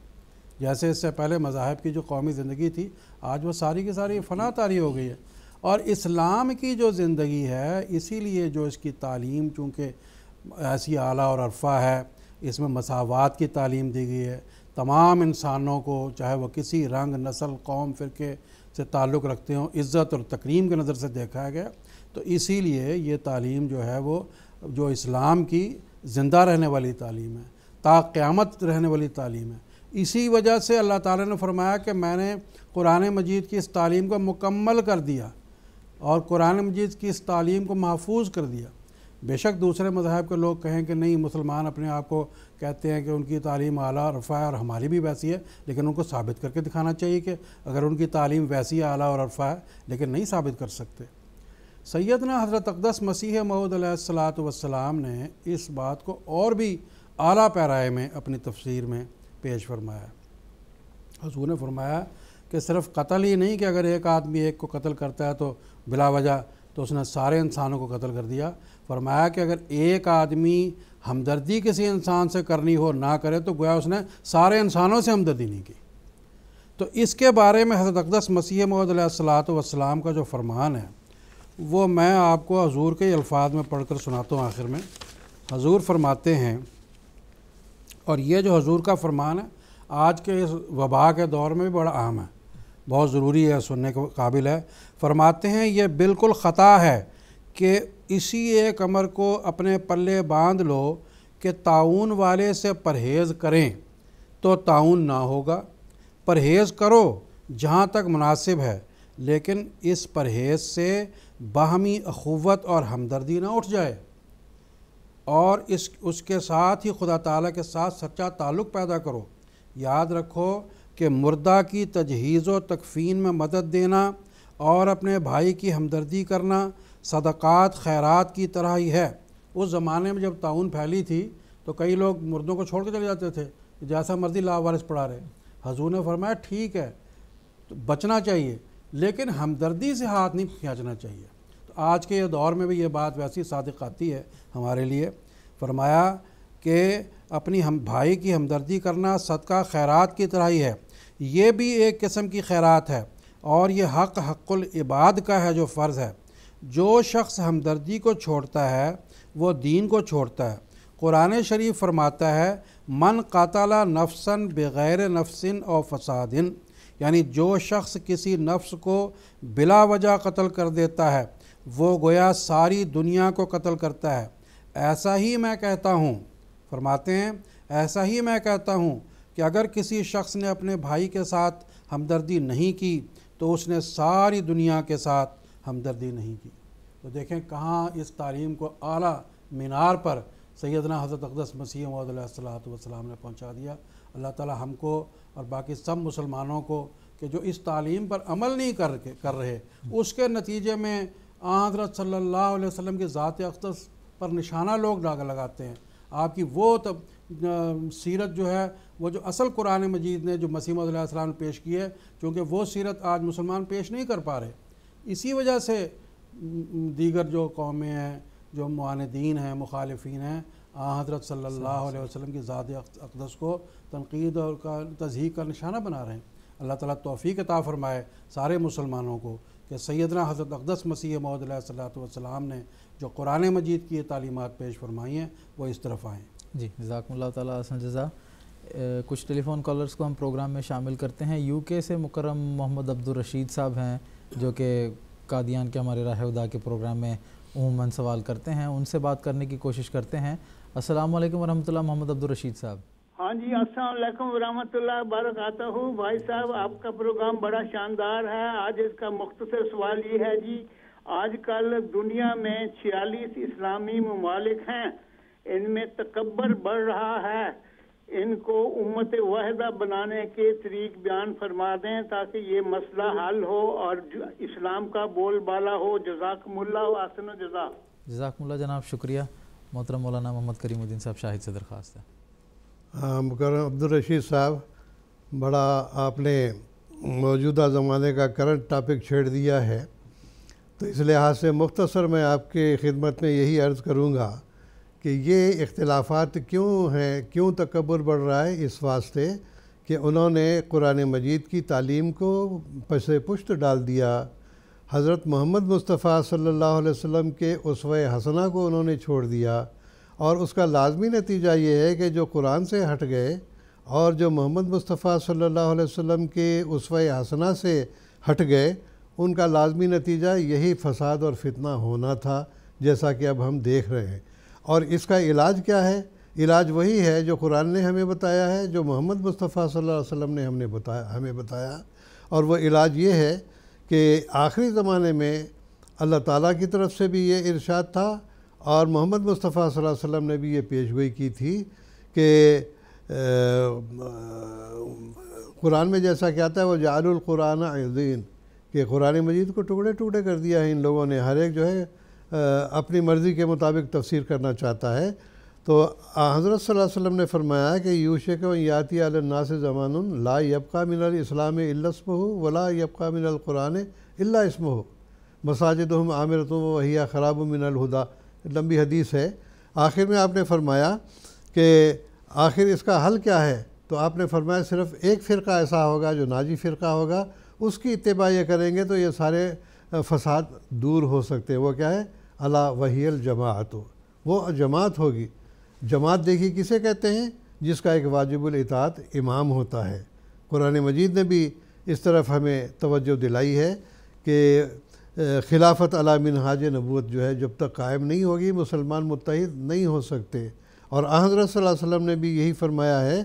Speaker 4: जैसे इससे पहले मज़ाहब की जो कौमी ज़िंदगी थी आज वो सारी की सारी फ़ना तारी हो गई है और इस्लाम की जो ज़िंदगी है इसीलिए जो इसकी तालीम चूँकि ऐसी आला और अरफा है इसमें मसावत की तालीम दी गई है तमाम इंसानों को चाहे वह किसी रंग नसल कौम फ़िरके से ताल्लुक़ रखते हों इज़्ज़त और तकरीम की नज़र से देखा गया तो इसी लिए ये तालीम जो है वो जो इस्लाम की ज़िंदा रहने वाली तालीम है ता रहने वाली तालीम है इसी वजह से अल्लाह ताला ने फरमाया कि मैंने कुरान मजीद की इस तालीम को मुकम्मल कर दिया और कुरान मजीद की इस तालीम को महफूज कर दिया बेशक दूसरे मजाब के लोग कहें कि नहीं मुसलमान अपने आप को कहते हैं कि उनकी तालीम आला रफ़ा है और हमारी भी वैसी है लेकिन उनको साबित करके दिखाना चाहिए कि अगर उनकी तालीम वैसी आला और रफ़ा है लेकिन नहीं साबित कर सकते सैदना हज़रत अकदस मसीह सलात वसलाम ने इस बात को और भी आला पैराए में अपनी तफसीर में पेश फरमाया हजू ने फरमाया कि सिर्फ कत्ल ही नहीं कि अगर एक आदमी एक को कत्ल करता है तो बिला वजह तो उसने सारे इंसानों को कत्ल कर दिया फरमाया कि अगर एक आदमी हमदर्दी किसी इंसान से करनी हो ना करे तो गोया उसने सारे इंसानों से हमदर्दी नहीं की तो इसके बारे में हजरत अकदस मसीह महदलात वसलाम का जो फरमान है वो मैं आपको हजूर के अल्फाज में पढ़ कर सुनाता हूँ आखिर में हजूर फरमाते हैं और ये जो हजूर का फरमान है आज के इस वबा के दौर में भी बड़ा अहम है बहुत ज़रूरी है सुनने के काबिल है फरमाते हैं ये बिल्कुल ख़ता है कि इसी एक अमर को अपने पल्ले बांध लो कि ताउन वाले से परहेज़ करें तो ताउन ना होगा परहेज़ करो जहाँ तक मुनासिब है लेकिन इस परहेज़ से बाहमी अख़ुवत और हमदर्दी ना उठ जाए और इस उसके साथ ही खुदा ताला के साथ सच्चा ताल्लुक़ पैदा करो याद रखो कि मुर्दा की तजहीज़ व तकफ़ीन में मदद देना और अपने भाई की हमदर्दी करना सदक़ात खैरात की तरह ही है उस ज़माने में जब ताउन फैली थी तो कई लोग मुर्दों को छोड़ कर चले जाते थे जैसा मर्ज़ी लावारिस पढ़ा रहे हजूर ने फरमाया ठीक है तो बचना चाहिए लेकिन हमदर्दी से हाथ नहीं खींचना चाहिए आज के दौर में भी ये बात वैसी सादिक आती है हमारे लिए फरमाया कि अपनी हम भाई की हमदर्दी करना सदका खैरात की तरह ही है ये भी एक किस्म की खैरात है और ये हक हक्ल इबाद का है जो फ़र्ज़ है जो शख्स हमदर्दी को छोड़ता है वो दीन को छोड़ता है कुरान शरीफ फरमाता है मन कातला नफसन बग़ैर नफसन और फसादिन यानी जो शख्स किसी नफ्स को बिला वजह कत्ल कर देता है वो गोया सारी दुनिया को कत्ल करता है ऐसा ही मैं कहता हूँ फरमाते हैं ऐसा ही मैं कहता हूँ कि अगर किसी शख्स ने अपने भाई के साथ हमदर्दी नहीं की तो उसने सारी दुनिया के साथ हमदर्दी नहीं की तो देखें कहाँ इस तालीम को आला मीनार पर सैदना हज़रत अकदस मसीह वसलाम ने पहुँचा दिया अल्लाह ताली हमको और बाकी सब मुसलमानों को कि जो इस तालीम पर अमल नहीं कर कर रहे उसके नतीजे में आंद्रा सल्लल्लाहु अलैहि वसल्लम के ज़ात अक्सस पर निशाना लोग डाक लगाते हैं आपकी वो तब सीरत जो है वो जो असल कुरान मजीद ने जो मसीम ने पेश की है चूँकि वो सीरत आज मुसलमान पेश नहीं कर पा रहे इसी वजह से दीगर जो कौमें हैं जो मानदीन हैं मुखालफी हैं हज़रत सल्ला वसम की ज़ात अकदस को तनकीद और का तजहीक का निशाना बना रहे हैं अल्लाह ताली तोफ़ी अता फ़रमाए सारे मुसलमानों को कि सैदना हज़रत अकदस मसीह मौदलाम ने जो कुरान मजीद की तलीमत पेश फरमाई हैं वो इस तरफ
Speaker 1: आएँ जी जजाकम्ला तसन जजा कुछ टेलीफोन कॉलर्स को हम प्रोग्राम में शामिल करते हैं यूके से मुकरम मोहम्मद अब्दुल रशीद साहब हैं जो कि कादियान के हमारे राह उदा के प्रोग्राम में उमूमा सवाल करते हैं उनसे बात करने की कोशिश करते हैं असल वरहमल मोहम्मद अब्दुल रशीद साहब
Speaker 2: हाँ जी अस्सलाम वरहत बरकता हूँ भाई साहब आपका प्रोग्राम बड़ा शानदार है आज इसका मुख्तर सवाल ये है जी आजकल दुनिया में छियालीस इस्लामी ममालिक हैं इनमें तकबर बढ़ रहा है इनको उम्मत वहदा बनाने के तरीक बयान फरमा दें ताकि ये मसला हल हो और इस्लाम का बोलबाला हो जजाकमुल्ला आसन जजा
Speaker 1: जजाकमुल्ला जनाब शुक्रिया मोहतरम मौलाना मोहम्मद करीमुद्दीन साहब शाहिद से दरख्वास्त है
Speaker 2: मुकर अब्दुलरशीद साहब बड़ा आपने मौजूदा ज़माने का करंट टॉपिक छेड़ दिया है तो इस लिहाज से मुख्तसर मैं आपके ख़िदमत में यही अर्ज़ करूँगा कि ये इख्तलाफात क्यों हैं क्यों तकबर बढ़ रहा है इस वास्ते कि उन्होंने कुरान मजीद की तालीम को पस पुश्त डाल दिया हज़रत मोहम्मद मुस्तफ़ा सल्ला वसम के उसव हसना को उन्होंने छोड़ दिया और उसका लाजमी नतीजा ये है कि जो कुरान से हट गए और जो मोहम्मद मुस्तफ़ा सल्ला वसम के उस आसना से हट गए उनका लाजमी नतीजा यही फसाद और फितना होना था जैसा कि अब हम देख रहे हैं और इसका इलाज क्या है इलाज वही है जो कुरान ने हमें बताया है जो मोहम्मद मुस्तफ़ा सल्लल्लाहु अलैहि वसल्लम ने हमने बताया हमें बताया और वह इलाज ये है कि आखिरी ज़माने में अल्लाह ताला की तरफ से भी ये इरशाद था और मोहम्मद मुस्तफ़ा वसल्लम ने भी ये पेश गोई की थी कि कुरान में जैसा क्या है वो जालकुरान आयुद्दीन कि कुरान मजीद को टुकड़े टुकड़े कर दिया है इन लोगों ने हर एक जो है अपनी मर्ज़ी के मुताबिक तफसीर करना चाहता है तो हज़रत वसल्लम ने फरमाया कि यूशक याति अलना ज़मान ला यबका मिनल इस्लाम इल्लस्म हो वला यबका मिनल कुरान इल्ला हो मसाजिद हम आमिरतम वही ख़राब मिनल हुदा लंबी हदीस है आखिर में आपने फरमाया कि आखिर इसका हल क्या है तो आपने फरमाया सिर्फ एक फ़िरका ऐसा होगा जो नाजी फ़िरका होगा उसकी इतबा ये करेंगे तो ये सारे फसाद दूर हो सकते हैं वो क्या है अला वहील जमात वो जमात होगी जमात देखिए किसे कहते हैं जिसका एक वाजिबुल इतात इमाम होता है कुरान मजीद ने भी इस तरफ हमें तवज्जो दिलाई है कि खिलाफत अला मिनहाज नबूत जो है जब तक कायम नहीं होगी मुसलमान मुतहद नहीं हो सकते और हज़रत वसम ने भी यही फरमाया है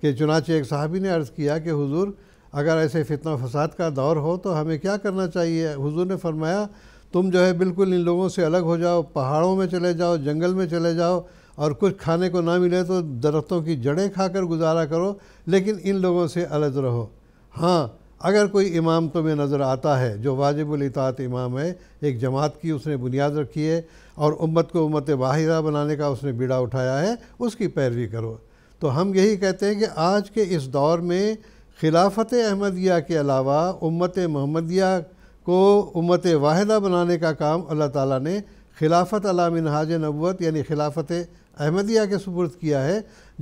Speaker 2: कि चुनाचे एक साहबी ने अर्ज़ किया कि हुजूर अगर ऐसे फितना फसाद का दौर हो तो हमें क्या करना चाहिए हुजूर ने फरमाया तुम जो है बिल्कुल इन लोगों से अलग हो जाओ पहाड़ों में चले जाओ जंगल में चले जाओ और कुछ खाने को ना मिले तो दरख्तों की जड़ें खाकर गुजारा करो लेकिन इन लोगों से अलग रहो हाँ अगर कोई इमाम तुम्हें नज़र आता है जो वाजिबल इतात इमाम है एक जमात की उसने बुनियाद रखी है और उम्मत को उम्मत बाहिरा बनाने का उसने बीड़ा उठाया है उसकी पैरवी करो तो हम यही कहते हैं कि आज के इस दौर में खिलाफत अहमदिया के अलावा उम्मत महमदिया को उम्मत वाहिदा बनाने का काम अल्लाह ताला ने खिलाफत अलामिनहाज नबूत यानी खिलाफत अहमदिया के सुपुर्द किया है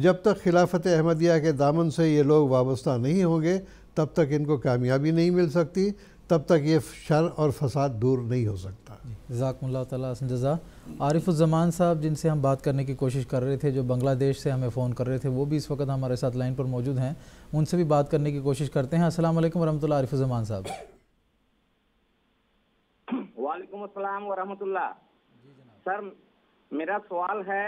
Speaker 2: जब तक खिलाफत अहमदिया के दामन से ये लोग वाबस्ता नहीं होंगे तब तक इनको कामयाबी नहीं मिल सकती तब तक ये शर और फसाद दूर नहीं हो सकता जजाकम्ला
Speaker 1: तजा
Speaker 2: आरिफुलज़मान साहब जिनसे हम बात करने की कोशिश कर रहे थे जो
Speaker 1: बांग्लादेश से हमें फ़ोन कर रहे थे वो भी इस वक्त हमारे साथ लाइन पर मौजूद हैं उनसे भी बात करने की कोशिश करते हैं असल वरहमल आरिफुलज़मान साहब वालेकुम अस्सलाम वरहमतुल्ला सर मेरा सवाल है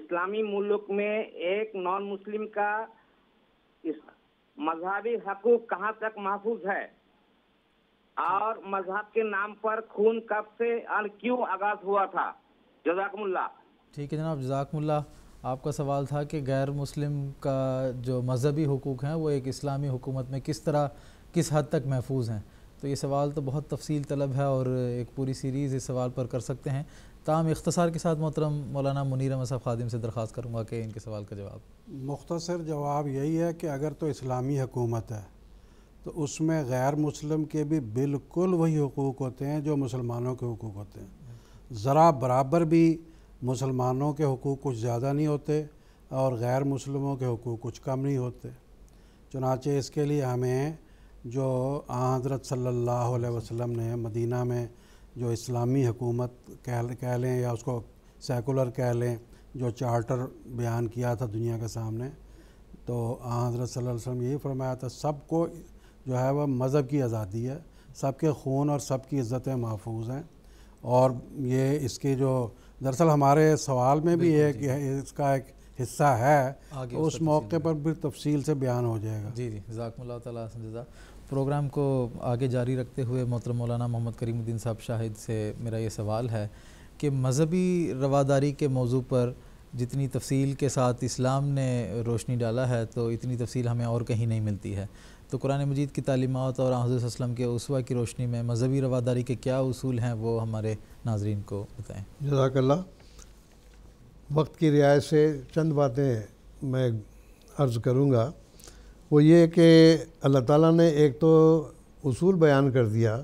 Speaker 1: इस्लामी मुल्क में एक नॉन मुस्लिम का मजहबी हकूक कहाँ तक महफूज है और मजहब के नाम पर खून कब से और क्यों आगाज हुआ था जजाकमुल्ला ठीक है जनाब जजाकमुल्ला आपका सवाल था कि गैर मुस्लिम का जो मजहबी हकूक़ हैं वो एक इस्लामी हुकूमत में किस तरह किस हद तक महफूज हैं तो ये सवाल तो बहुत तफसील तलब है और एक पूरी सीरीज़ इस सवाल पर कर सकते हैं तमाम इख्तसार के साथ मोहतरम मौलाना मुनीर अहमद साहब खादिम से दरख्वास्त करूँगा कि इनके सवाल का जवाब
Speaker 4: मुख्तसर जवाब यही है कि अगर तो इस्लामी हुकूमत है तो उसमें गैर मुस्लिम के भी बिल्कुल वही हकूक़ होते हैं जो मुसलमानों के हकूक़ होते हैं ज़रा बराबर भी मुसलमानों के हकूक़ कुछ ज़्यादा नहीं होते और गैर मुसलमों के हकूक़ कुछ कम नहीं होते चुनाचे इसके लिए हमें जो हज़रत सल्लल्लाहु अलैहि वसल्लम ने मदीना में जो इस्लामी हुकूमत कह कह लें या उसको सेकुलर कह लें जो चार्टर बयान किया था दुनिया के सामने तो हज़रत सल्लल्लाहु अलैहि वसल्लम यही फरमाया था सबको जो है वह मज़हब की आज़ादी है सबके खून और सबकी इज़्ज़तें महफूज हैं और ये इसकी जो दरअसल हमारे सवाल में भी एक इसका एक
Speaker 1: हिस्सा है तो उस
Speaker 4: मौके पर भी तफसील से बयान हो जाएगा
Speaker 1: जी जी जजाकम्ला तजा प्रोग्राम को आगे जारी रखते हुए मोहतरम मौलाना मोहम्मद करीमुद्दीन साहब शाहिद से मेरा ये सवाल है कि मजहबी रवादारी के मौजू पर जितनी तफसील के साथ इस्लाम ने रोशनी डाला है तो इतनी तफसील हमें और कहीं नहीं मिलती है तो कुरान मजीद की तालीमत और हज़रम के उसवा की रोशनी में मजहबी रवादारी के क्या असूल हैं वो हमारे नाजरन को बताएँ
Speaker 2: जजाकल्ला वक्त की रियायत से चंद बातें मैं अर्ज़ करूँगा वो ये कि अल्लाह ताला ने एक तो उसूल बयान कर दिया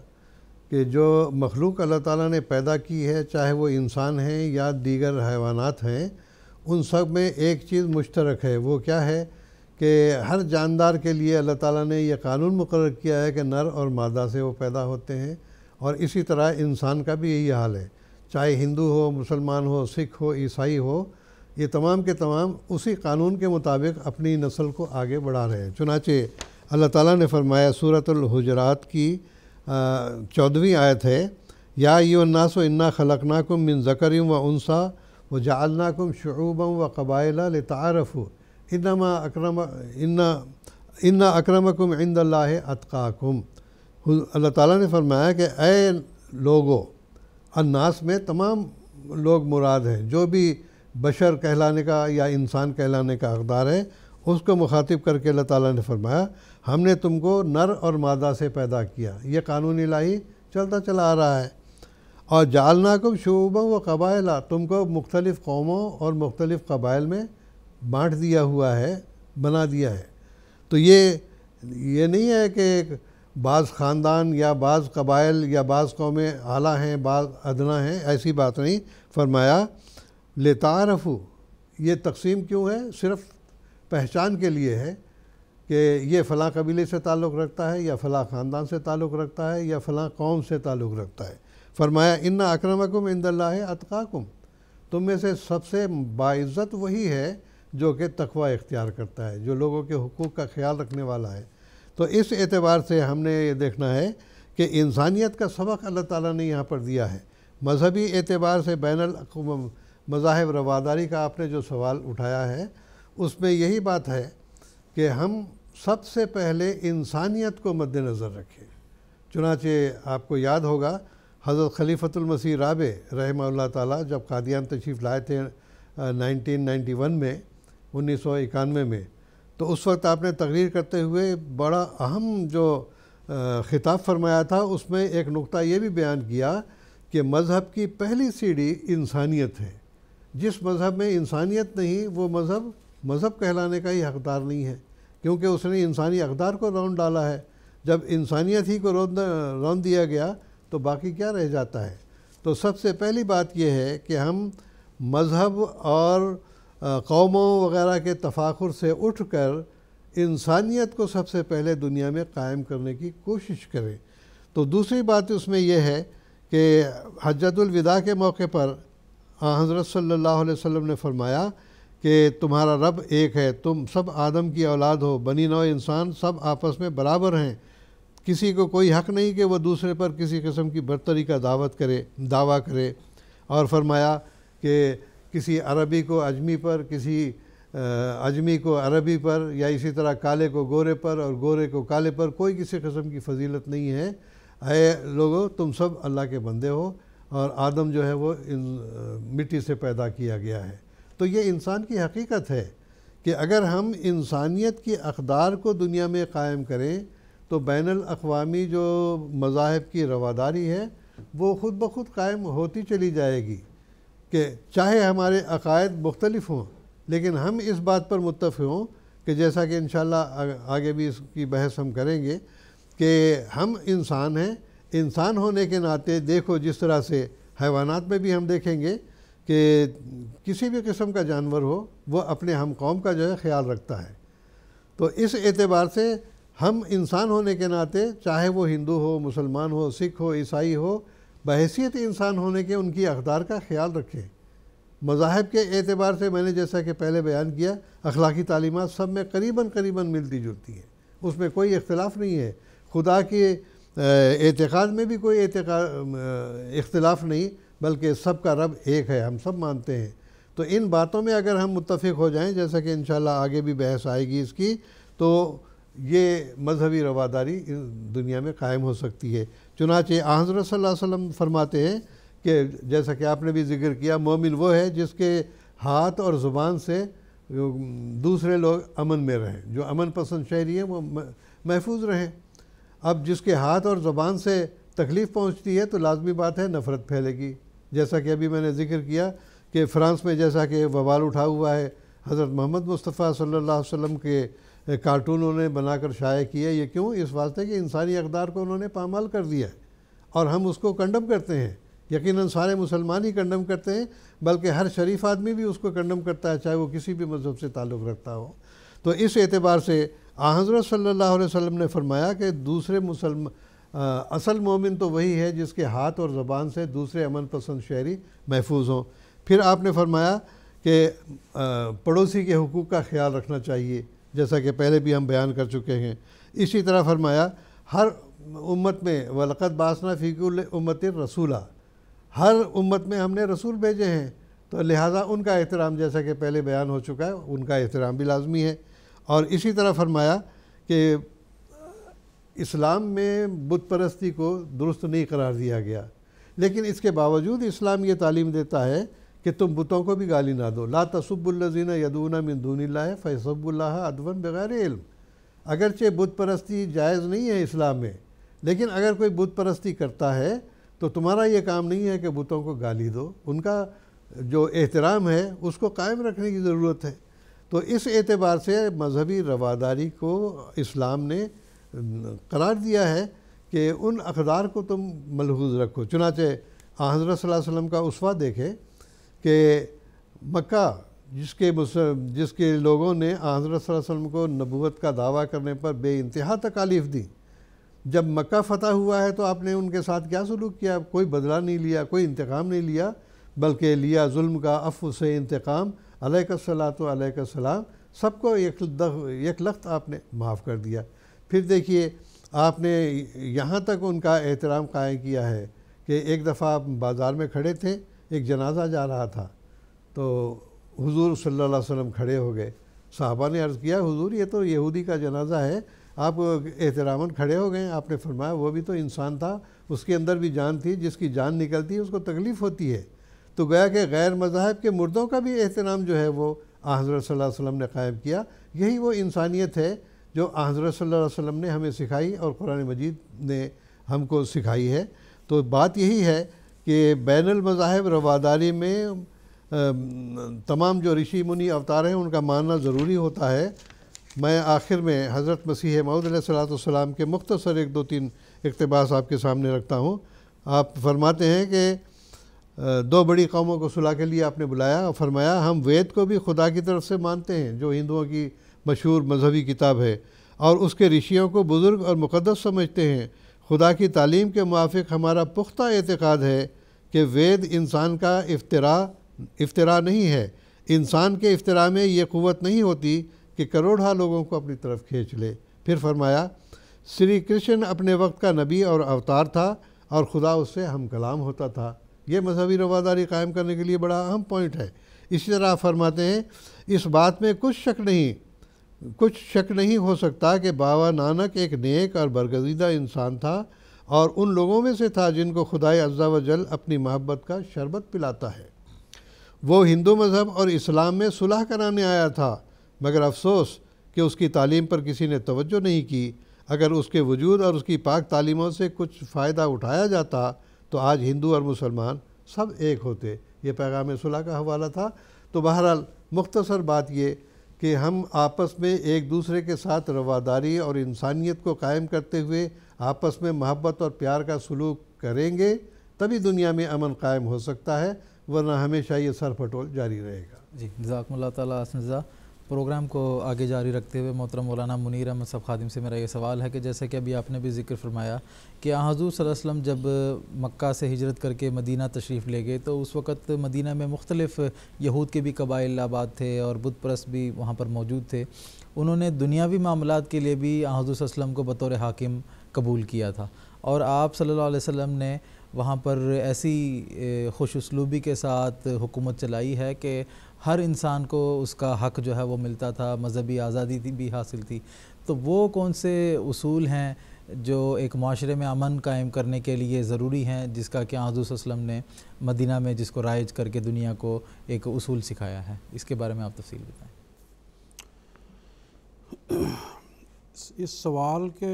Speaker 2: कि जो मखलूक अल्लाह ताला ने पैदा की है चाहे वो इंसान हैं या दीगर हैवानात हैं उन सब में एक चीज़ मुश्तरक है वो क्या है कि हर जानदार के लिए अल्लाह ताला ने यह कानून मुकर किया है कि नर और मादा से वो पैदा होते हैं और इसी तरह इंसान का भी यही हाल है चाहे हिंदू हो मुसलमान हो सिख हो ईसाई हो ये तमाम के तमाम उसी कानून के मुताबिक अपनी नस्ल को आगे बढ़ा रहे हैं चुनाचे अल्लाह ताला ने फरमाया सूरतलहजरात की चौदहवीं आयत है या यन्नास इन्ना खलकनाकुम मिन ज़कर व उनसा व जालनाकुम शुरूबम व कबायला तारफ इनमा अक्रम इन्ना इन्ना अक्रमकुम इंदल्ला अतकाकुम अल्लाह ताला ने फरमाया कि ए लोगो अन्नास में तमाम लोग मुराद हैं जो भी बशर कहलाने का या इंसान कहलाने का हकदार है उसको मुखातिब करके अल्लाह ताला ने फरमाया हमने तुमको नर और मादा से पैदा किया ये कानून लाही चलता चला आ रहा है और जालना को शुबा व कबाइला तुमको मुख्तलिफ़ कौमों और मुख्तलिफ़ कबाइल में बाँट दिया हुआ है बना दिया है तो ये ये नहीं है कि बाज़ ख़ानदान या बाज़ कबाइल या बाज़ कौमें आला हैं बाज़ अदना हैं ऐसी बात नहीं फरमाया लेतारफ़ू ये तकसीम क्यों है सिर्फ पहचान के लिए है कि ये फ़लाँ कबीले से ताल्लुक़ रखता है या फ़लाँ ख़ानदान से ताल्लुक़ रखता है या फ़लाँ कौम से ताल्लुक़ रखता है फरमाया इन्ना अक्रमकुम इंदल्ला अतकाकुम तुम में से सबसे बाज़्ज़त वही है जो कि तकवा इख्तियार करता है जो लोगों के हकूक़ का ख्याल रखने वाला है तो इस एतबार से हमने ये देखना है कि इंसानियत का सबक अल्लाह ताला ने यहाँ पर दिया है मजहबी एतबार से बैन मज़ाहब रवादारी का आपने जो सवाल उठाया है उसमें यही बात है कि हम सबसे पहले इंसानियत को मद्दनज़र रखें चुनाचे आपको याद होगा हज़रत खलीफतुलमसी राब रहमा ताला जब कादियान तशीफ़ लाए थे नाइनटीन नाइन्टी वन में उन्नीस सौ इक्यानवे में तो उस वक्त आपने तकरीर करते हुए बड़ा अहम जो ख़िताब फरमाया था उसमें एक नुक़ा ये भी बयान किया कि मज़हब की पहली सीढ़ी इंसानियत है जिस मज़हब में इंसानियत नहीं वो मज़हब मज़हब कहलाने का ही हकदार नहीं है क्योंकि उसने इंसानी अकदार को रौन डाला है जब इंसानियत ही को रौन रौन दिया गया तो बाकी क्या रह जाता है तो सबसे पहली बात यह है कि हम मज़हब और कौमों वगैरह के तफाखुर से उठ कर इंसानियत को सबसे पहले दुनिया में कायम करने की कोशिश करें तो दूसरी बात उसमें यह है कि हजतुलविदा के मौके पर हाँ, हज़रत सल्लल्लाहु अलैहि वसल्लम ने फरमाया कि तुम्हारा रब एक है तुम सब आदम की औलाद हो बनी नौ इंसान सब आपस में बराबर हैं किसी को कोई हक़ नहीं कि वह दूसरे पर किसी किस्म की बरतरी का दावत करे दावा करे और फरमाया कि किसी अरबी को अजमी पर किसी अजमी को अरबी पर या इसी तरह काले को गोरे पर और गोरे को काले पर कोई किसी किस्म की फजीलत नहीं है अरे लोगो तुम सब अल्लाह के बंदे हो और आदम जो है वो इन मिट्टी से पैदा किया गया है तो ये इंसान की हकीकत है कि अगर हम इंसानियत की अकदार को दुनिया में कायम करें तो बैन अवी जो मज़ाहब की रवादारी है वो ख़ुद ब खुद कायम होती चली जाएगी कि चाहे हमारे अकायद मुख्तलफ हों लेकिन हम इस बात पर मुतफ़ हों कि जैसा कि इन आगे भी इसकी बहस हम करेंगे कि हम इंसान हैं इंसान होने के नाते देखो जिस तरह से हैवानात में भी हम देखेंगे कि किसी भी किस्म का जानवर हो वो अपने हम कौम का जो है ख्याल रखता है तो इस एतबार से हम इंसान होने के नाते चाहे वो हिंदू हो मुसलमान हो सिख हो ईसाई हो बहसीत इंसान होने के उनकी अकदार का ख्याल रखें मज़ाहब के एतबार से मैंने जैसा कि पहले बयान किया अखलाकी तलीमत सब में करीबन करीबन मिलती जुलती हैं उसमें कोई इख्तलाफ नहीं है खुदा की एतकाद में भी कोई इख्तलाफ नहीं बल्कि सब का रब एक है हम सब मानते हैं तो इन बातों में अगर हम मुतफ़ हो जाएं जैसा कि इन आगे भी बहस आएगी इसकी तो ये मजहबी रवादारी दुनिया में कायम हो सकती है चुनाचे हज़रत वसम फरमाते हैं कि जैसा कि आपने भी जिक्र किया मोमिन वो है जिसके हाथ और ज़ुबान से दूसरे लोग अमन में रहें जो अमन पसंद शहरी हैं वो महफूज रहें अब जिसके हाथ और ज़बान से तकलीफ़ पहुंचती है तो लाजमी बात है नफ़रत फैलेगी जैसा कि अभी मैंने जिक्र किया कि फ़्रांस में जैसा कि वबाल उठा हुआ है हज़रत मोहम्मद मुस्तफ़ा सल्ला वसम के कार्टून ने बनाकर शाये किए ये क्यों इस वास्ते कि इंसानी अकदार को उन्होंने पामाल कर दिया है और हम उसको कंडम करते हैं यकीन सारे मुसलमान ही कंडम करते हैं बल्कि हर शरीफ आदमी भी उसको कंडम करता है चाहे वो किसी भी मज़हब से ताल्लुक़ रखता हो तो इस एतबार से हज़रत सल्ला वसम ने फरमाया कि दूसरे मुसलम असल मोमिन तो वही है जिसके हाथ और ज़बान से दूसरे अमन पसंद शहरी महफूज हों फिर आपने फरमाया कि पड़ोसी के हकूक़ का ख्याल रखना चाहिए जैसा कि पहले भी हम बयान कर चुके हैं इसी तरह फरमाया हर उम्मत में वलक़त बासना फ़ीकुल उम्मत रसूला हर उम्मत में हमने रसूल भेजे हैं तो लिहाजा उनका एहतराम जैसा कि पहले बयान हो चुका है उनका एहतराम भी लाजमी है और इसी तरह फरमाया कि इस्लाम में बुत परस्ती को दुरुस्त नहीं करार दिया गया लेकिन इसके बावजूद इस्लाम ये तालीम देता है कि तुम बुतों को भी गाली ना दो ला तसब्बुल्लजीना यदूना मिनदूनिल्ला फ़ैसब्ला अदवन बग़ैर इल्म अगरचे बुत परस्ती जायज़ नहीं है इस्लाम में लेकिन अगर कोई बुत परस्ती करता है तो तुम्हारा ये काम नहीं है कि बुतों को गाली दो उनका जो एहतराम है उसको कायम रखने की ज़रूरत है तो इस एतबार से मजहबी रवादारी को इस्लाम ने करार दिया है कि उन अकदार को तुम मलहूज रखो चुनाचे हज़रत सल्लम का उसवा देखे कि मक्का जिसके जिसके लोगों ने हज़रत वसम को नबूत का दावा करने पर बे इंतहा तकालीफ दी जब मक्का फ़तह हुआ है तो आपने उनके साथ क्या सलूक किया कोई बदला नहीं लिया कोई इंतकाम नहीं लिया बल्कि लिया जुल्म का अफ़ से इंतकाम अलैकसलात तो अलैकसलाम सबको एक एक लख्त आपने माफ़ कर दिया फिर देखिए आपने यहाँ तक उनका एहतराम कायम किया है कि एक दफ़ा आप बाज़ार में खड़े थे एक जनाजा जा रहा था तो हुजूर सल्लल्लाहु अलैहि वसल्लम खड़े हो गए साहबा ने अर्ज़ किया हुजूर ये तो यहूदी का जनाजा है आप एहतराम खड़े हो गए आपने फरमाया वो भी तो इंसान था उसके अंदर भी जान थी जिसकी जान निकलती है उसको तकलीफ़ होती है तो गया कि गैर मज़ाहब के मुर्दों का भी एहतराम जो है वो हज़रत वसल्लम ने कायम किया यही वो इंसानियत है जो हज़रत वसम ने हमें सिखाई और कुरान मजीद ने हमको सिखाई है तो बात यही है कि बैन अमजाहब रवादारी में तमाम जो ऋषि मुनि अवतार हैं उनका मानना ज़रूरी होता है मैं आखिर में हज़रत मसीह सलाम के मुख्तसर एक दो तीन इकतबास आपके सामने रखता हूँ आप फरमाते हैं कि दो बड़ी कौमों को सुलह के लिए आपने बुलाया और फरमाया हम वेद को भी खुदा की तरफ से मानते हैं जो हिंदुओं की मशहूर मजहबी किताब है और उसके ऋषियों को बुज़ुर्ग और मुक़दस समझते हैं खुदा की तालीम के मुआफ़ हमारा पुख्ता एतक़ाद है कि वेद इंसान का अफ्तरा अफ्तरा नहीं है इंसान के अफ्तरा में ये क़वत नहीं होती कि करोड़ा लोगों को अपनी तरफ खींच ले फिर फरमाया श्री कृष्ण अपने वक्त का नबी और अवतार था और खुदा उससे हम कलाम होता था ये मजहबी रवादारी कायम करने के लिए बड़ा अहम पॉइंट है इसी तरह फरमाते हैं इस बात में कुछ शक नहीं कुछ शक नहीं हो सकता कि बाबा नानक एक नेक और बरगजीदा इंसान था और उन लोगों में से था जिनको खुदाई अज्जा वजल अपनी मोहब्बत का शरबत पिलाता है वो हिंदू मज़हब और इस्लाम में सुलह कराने आया था मगर अफसोस कि उसकी तालीम पर किसी ने तवज्जो नहीं की अगर उसके वजूद और उसकी पाक तालीमों से कुछ फ़ायदा उठाया जाता तो आज हिंदू और मुसलमान सब एक होते ये पैगाम सुलह का हवाला था तो बहरहाल मुख्तसर बात ये कि हम आपस में एक दूसरे के साथ रवादारी और इंसानियत को कायम करते हुए आपस में महब्बत और प्यार का सलूक करेंगे तभी दुनिया में अमन कायम हो सकता है वरना हमेशा ये सर पटोल जारी रहेगा जी जजाकम्ला तजा
Speaker 1: प्रोग्राम को आगे जारी रखते हुए मोहतरम मौलाना मुनीर अहमद सब खादिम से मेरा ये सवाल है कि जैसे कि अभी आपने भी जिक्र फरमाया कि हजूर वसल्लम जब मक्का से हिजरत करके मदीना तशरीफ़ ले गए तो उस वक़्त मदीना में मुख्तलिफ़ यहूद के भी कबाइल आबाद थे और बुध परस्त भी वहाँ पर मौजूद थे उन्होंने दुनियावी मामला के लिए भी हजूर को बतौर हाकिम कबूल किया था और आप सल्ला अलैहि ने वहाँ पर ऐसी खुश के साथ हुकूमत चलाई है कि हर इंसान को उसका हक जो है वो मिलता था मजहबी आज़ादी भी हासिल थी तो वो कौन से असूल हैं जो एक माशरे में अमन कायम करने के लिए ज़रूरी हैं जिसका कि आजूसम ने मदीना में जिसको राइज करके दुनिया को एक असूल सिखाया है इसके बारे में आप तफसील बताएँ
Speaker 4: इस सवाल के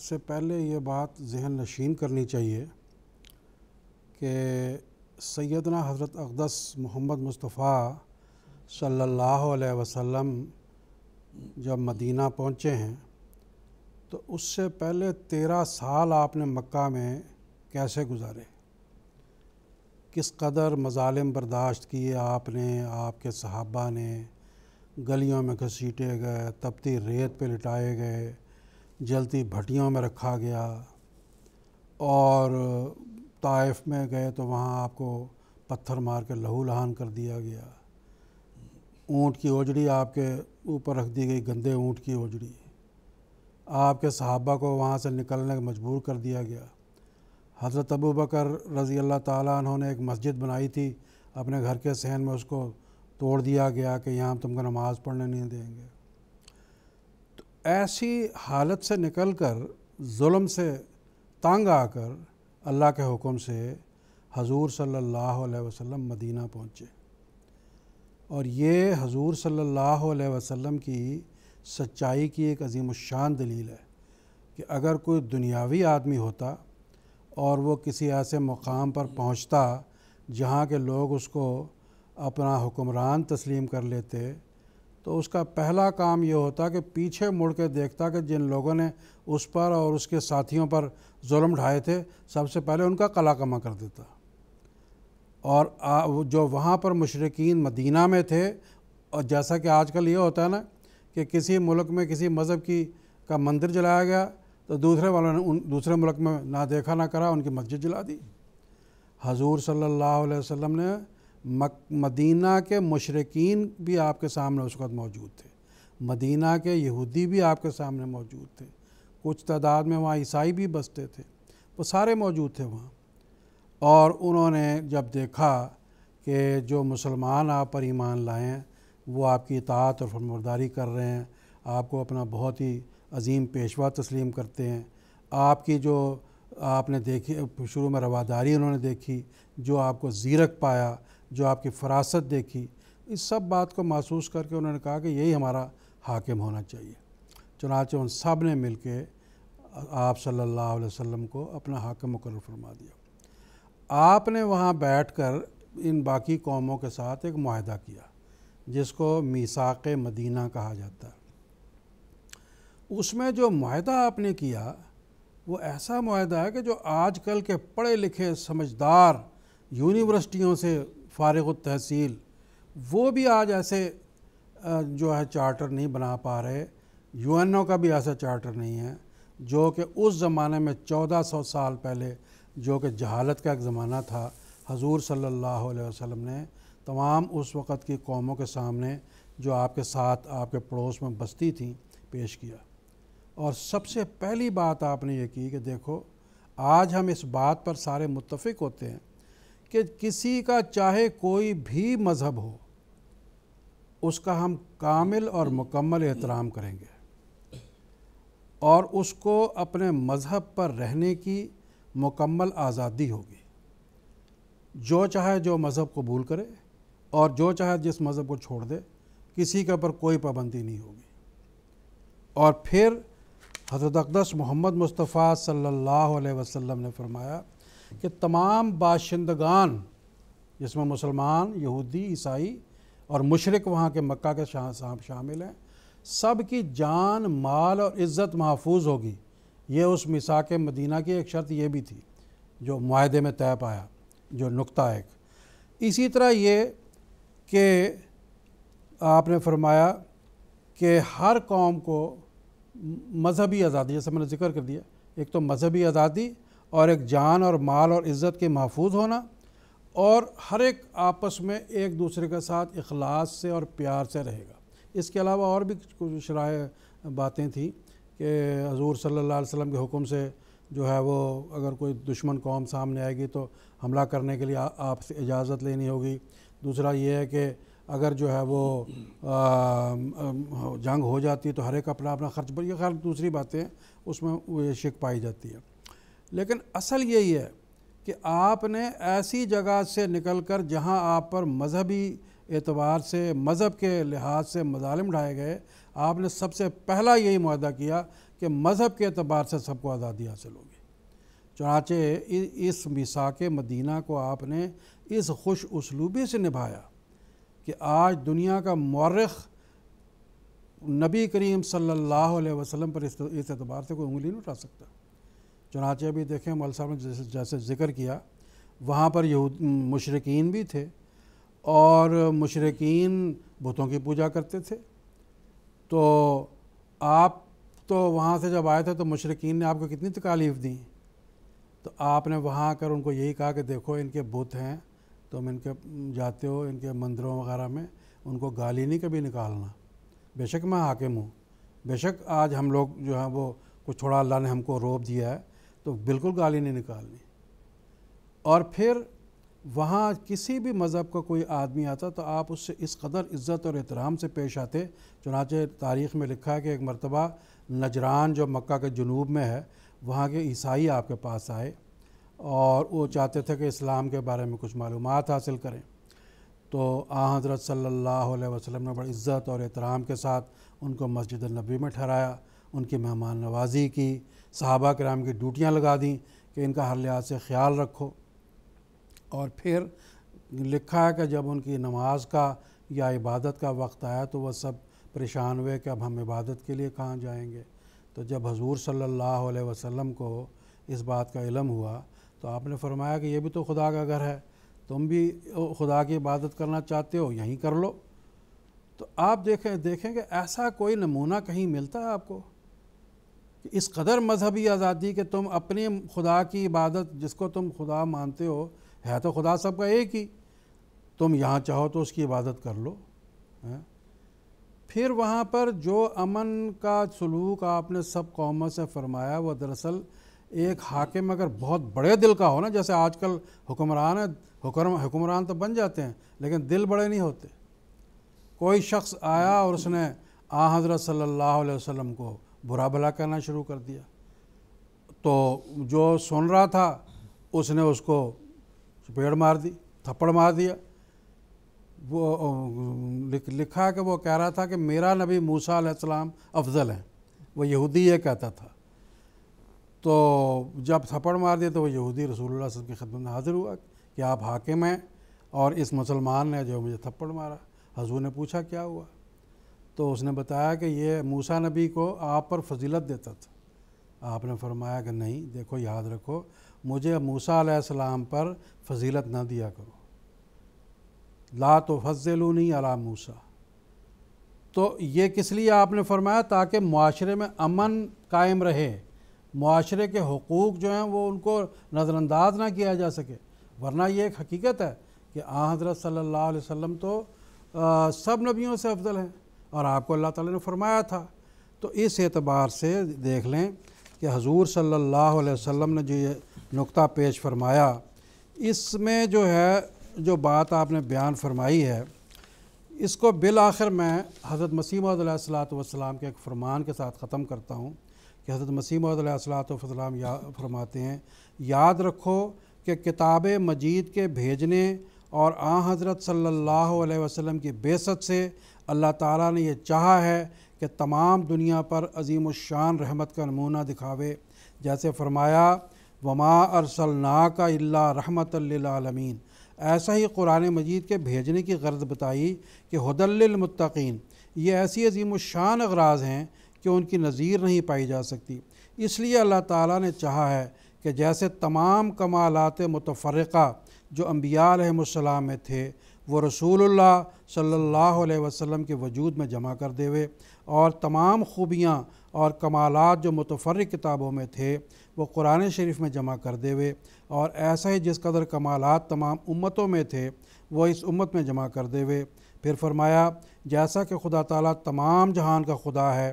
Speaker 4: से पहले ये बात जहन नशीन करनी चाहिए कि सैदना हज़रत अकदस मोहम्मद मुस्तफ़ा सल्लल्लाहु अलैहि वसल्लम जब मदीना पहुँचे हैं तो उससे पहले तेरह साल आपने मक्का में कैसे गुजारे किस कदर मजालम बर्दाश्त किए आपने आपके सहाबा ने गलियों में घसीटे गए तपती रेत पे लिटाए गए जलती भट्टियों में रखा गया और ताइफ में गए तो वहाँ आपको पत्थर मार के लहू लहान कर दिया गया ऊँट की ओजड़ी आपके ऊपर रख दी गई गंदे ऊँट की ओजड़ी आपके सहाबा को वहाँ से निकलने का मजबूर कर दिया गया हज़रत अबू बकर रज़ी अल्लाह ताली ने एक मस्जिद बनाई थी अपने घर के सहन में उसको तोड़ दिया गया कि यहाँ हम तुमको नमाज़ पढ़ने नहीं देंगे तो ऐसी हालत से निकल कर जुल्म से तंग आकर अल्लाह के हुक्म से हजूर सल्लल्लाहु अलैहि वसल्लम मदीना पहुँचे और ये हजूर सल्लल्लाहु अलैहि वसल्लम की सच्चाई की एक अजीम शान दलील है कि अगर कोई दुनियावी आदमी होता और वो किसी ऐसे मुकाम पर पहुंचता जहां के लोग उसको अपना हुक्मरान तस्लीम कर लेते तो उसका पहला काम ये होता कि पीछे मुड़ के देखता कि जिन लोगों ने उस पर और उसके साथियों पर जुल्म ढाए थे सबसे पहले उनका कला कमा कर देता और जो वहाँ पर मशरकिन मदीना में थे और जैसा कि आजकल ये होता है ना कि किसी मुल्क में किसी मज़हब की का मंदिर जलाया गया तो दूसरे वालों ने उन दूसरे मुल्क में ना देखा ना करा उनकी मस्जिद जला दी हजूर सल्लल्लाहु अलैहि वसल्लम ने मक, मदीना के मशरकिन भी आपके सामने उस वक्त मौजूद थे मदीना के यहूदी भी आपके सामने मौजूद थे कुछ तादाद में वहाँ ईसाई भी बसते थे वो सारे मौजूद थे वहाँ और उन्होंने जब देखा कि जो मुसलमान आप पर ईमान लाएँ वो आपकी इतात और फरमरदारी कर रहे हैं आपको अपना बहुत ही अजीम पेशवा तस्लीम करते हैं आपकी जो आपने देखी शुरू में रवादारी उन्होंने देखी जो आपको ज़ीरक पाया जो आपकी फरासत देखी इस सब बात को महसूस करके उन्होंने कहा कि यही हमारा हाकिम होना चाहिए चुनाच उन सब ने मिल के आप सल्ला वसम को अपना हाकम मुकर फरमा दिया आपने वहाँ बैठ कर इन बाकी कौमों के साथ एक माहदा किया जिसको मीसाक मदीना कहा जाता है उसमें जो माहदा आपने किया वो ऐसा माहदा है कि जो आजकल के पढ़े लिखे समझदार यूनिवर्सिटियों से फ़ारग तहसील वो भी आज ऐसे जो है चार्टर नहीं बना पा रहे यू का भी ऐसा चार्टर नहीं है जो कि उस ज़माने में चौदह सौ साल पहले जो कि जहालत का एक ज़माना था हजूर सल्लल्लाहु अलैहि वसल्लम ने तमाम उस वक़्त की कौमों के सामने जो आपके साथ आपके पड़ोस में बस्ती थी पेश किया और सबसे पहली बात आपने ये की कि देखो आज हम इस बात पर सारे मुतफ़ होते हैं कि किसी का चाहे कोई भी मज़हब हो उसका हम कामिल और मुकम्मल एहतराम करेंगे और उसको अपने मज़हब पर रहने की मुकम्मल आज़ादी होगी जो चाहे जो मज़हब कबूल करे और जो चाहे जिस मज़हब को छोड़ दे किसी के ऊपर कोई पाबंदी नहीं होगी और फिर हजरत अकदस मोहम्मद मुस्तफ़ा सल्लल्लाहु अलैहि वसल्लम ने फरमाया कि तमाम बाशिंदगान जिसमें मुसलमान यहूदी ईसाई और मशरक वहाँ के मक्का के शाह साहब शामिल हैं सब की जान माल और इज़्ज़त महफूज होगी ये उस मिसा के मदीना की एक शर्त ये भी थी जो माहदे में तय पाया जो नुकता एक इसी तरह ये कि आपने फरमाया कि हर कौम को मजहबी आज़ादी जैसे मैंने जिक्र कर दिया एक तो मजहबी आज़ादी और एक जान और माल और इज़्ज़त के महफूज होना और हर एक आपस में एक दूसरे के साथ अखलास से और प्यार से रहेगा इसके अलावा और भी कुछ शराय बातें थी कि हजूर सल्ला वसम के हुक्म से जो है वो अगर कोई दुश्मन कौम सामने आएगी तो हमला करने के लिए आपसे इजाज़त लेनी होगी दूसरा ये है कि अगर जो है वो जंग हो जाती है तो हर एक अपना अपना खर्च पर यह खैर दूसरी बातें उसमें ये शिक पाई जाती है लेकिन असल यही है कि आपने ऐसी जगह से निकल कर जहाँ आप पर मजहबी एतबार से मज़हब के लिहाज से मजालम ढाए गए आपने सबसे पहला यही माह किया कि मज़हब के अतबार से सबको आज़ादी हासिल होगी चुनाचे इस मिसाक मदीना को आपने इस खुश उसलूबी से निभाया कि आज दुनिया का मौरख नबी करीम सल्लल्लाहु अलैहि वसल्लम पर इस अतबार से कोई उंगली नहीं उठा सकता चुनाचे अभी देखें मौल साहब ने जैसे जैसे जिक्र किया वहाँ पर यह मशरकिन भी थे और मशरकिन बुतों की पूजा करते थे तो आप तो वहाँ से जब आए थे तो मशरकिन ने आपको कितनी तकालीफ दी तो आपने वहाँ आकर उनको यही कहा कि देखो इनके बुत हैं तुम इनके जाते हो इनके मंदिरों वगैरह में उनको गाली नहीं कभी निकालना बेशक मैं हाकिम हूँ बेशक आज हम लोग जो है वो कुछ थोड़ा अल्लाह ने हमको रोप दिया है तो बिल्कुल गाली नहीं निकालनी और फिर वहाँ किसी भी मज़हब का कोई आदमी आता तो आप उससे इस कदर इज़्ज़त और एहतराम से पेश आते चुनाच तारीख़ में लिखा है कि एक मरतबा नजरान जो मक्का के जनूब में है वहाँ के ईसाई आपके पास आए और वो चाहते थे कि इस्लाम के बारे में कुछ मालूम हासिल करें तो आजरत हज़रत सल्ला ने बड़ी इज़्ज़त और एहतराम के साथ उनको मस्जिद नबी में ठहराया उनकी मेहमान नवाजी की सहाबा कराम की ड्यूटियाँ लगा दी कि इनका हर लिहाज से ख्याल रखो और फिर लिखा है कि जब उनकी नमाज का या इबादत का वक्त आया तो वह सब परेशान हुए कि अब हम इबादत के लिए कहाँ जाएंगे तो जब हजूर सल्ला वसम को इस बात का इलम हुआ तो आपने फरमाया कि यह भी तो खुदा का घर है तुम भी खुदा की इबादत करना चाहते हो यहीं कर लो तो आप देखें देखें कि ऐसा कोई नमूना कहीं मिलता है आपको कि इस कदर मजहबी आज़ादी कि तुम अपने खुदा की इबादत जिसको तुम खुदा मानते हो है तो खुदा सब का एक ही तुम यहाँ चाहो तो उसकी इबादत कर लो है? फिर वहाँ पर जो अमन का सलूक आपने सब कौमों से फरमाया वह दरअसल एक हाकिम अगर बहुत बड़े दिल का हो ना जैसे आजकल हुक्मरान है हुक्मरान तो बन जाते हैं लेकिन दिल बड़े नहीं होते कोई शख्स आया और उसने आ हज़रत सल्लल्लाहु अलैहि वसल्लम को बुरा भला कहना शुरू कर दिया तो जो सुन रहा था उसने उसको चपेड़ मार दी थप्पड़ मार दिया वो लिख, लिखा कि वो कह रहा था कि मेरा नबी मूसा सलाम अफजल है वो यहूदी ये कहता था तो जब थप्पड़ मार दिया तो वो यहूदी रसूल वसल्लम की खदमत में हाज़िर हुआ कि आप हाकिम हैं और इस मुसलमान ने जो मुझे थप्पड़ मारा हजूर ने पूछा क्या हुआ तो उसने बताया कि ये मूसा नबी को आप पर फजीलत देता था आपने फरमाया कि नहीं देखो याद रखो मुझे मूसा आसमाम पर फजीलत ना दिया करो ला तो फजलूनी अला मूसा तो ये किस लिए आपने फरमाया ताकि माशरे में अमन कायम रहे माशरे के हकूक़ जो हैं वो उनको नज़रअंदाज ना किया जा सके वरना ये एक हकीकत है कि आ हज़रत सल्ला वम तो आ, सब नबियों से अफजल हैं और आपको अल्लाह ताली ने फरमाया था तो इस एतबार से देख लें कि हजूर सल्ला अलैहि ने जो ये नुकता पेश फरमाया इसमें जो है जो बात आपने बयान फरमाई है इसको बिल आखिर मैं हज़रत मसीमत वसलाम के एक फरमान के साथ ख़त्म करता हूँ कि हज़रत मसीमत वसलाम या फरमाते हैं याद रखो कि किताब मजीद के भेजने और आ हज़रत सल्ला वसम की बेसत से अल्लाह ताली ने यह चाहा है कि तमाम दुनिया पर अजीम शान रहमत का नमूना दिखावे जैसे फरमाया वमा अरसल का इल्ला रहमत आलमीन ऐसा ही कुरान मजीद के भेजने की गर्ज बताई कि हदलमतकीन ये ऐसी अजीम शान अगराज हैं कि उनकी नज़ीर नहीं पाई जा सकती इसलिए अल्लाह ताला ने चाहा है कि जैसे तमाम कमालत मुतफ़रक़ा जो अम्बिया में थे वो रसूलुल्लाह सल्लल्लाहु अलैहि वसल्लम के वजूद में जमा कर देवे और तमाम खूबियाँ और कमालत जो मुतफर किताबों में थे वो कुरान शरीफ में जमा कर देवे और ऐसा ही जिस कदर कमालत तमाम उम्मतों में थे वो इस उम्मत में जमा कर देवे फिर फरमाया जैसा कि खुदा ताला तमाम जहान का खुदा है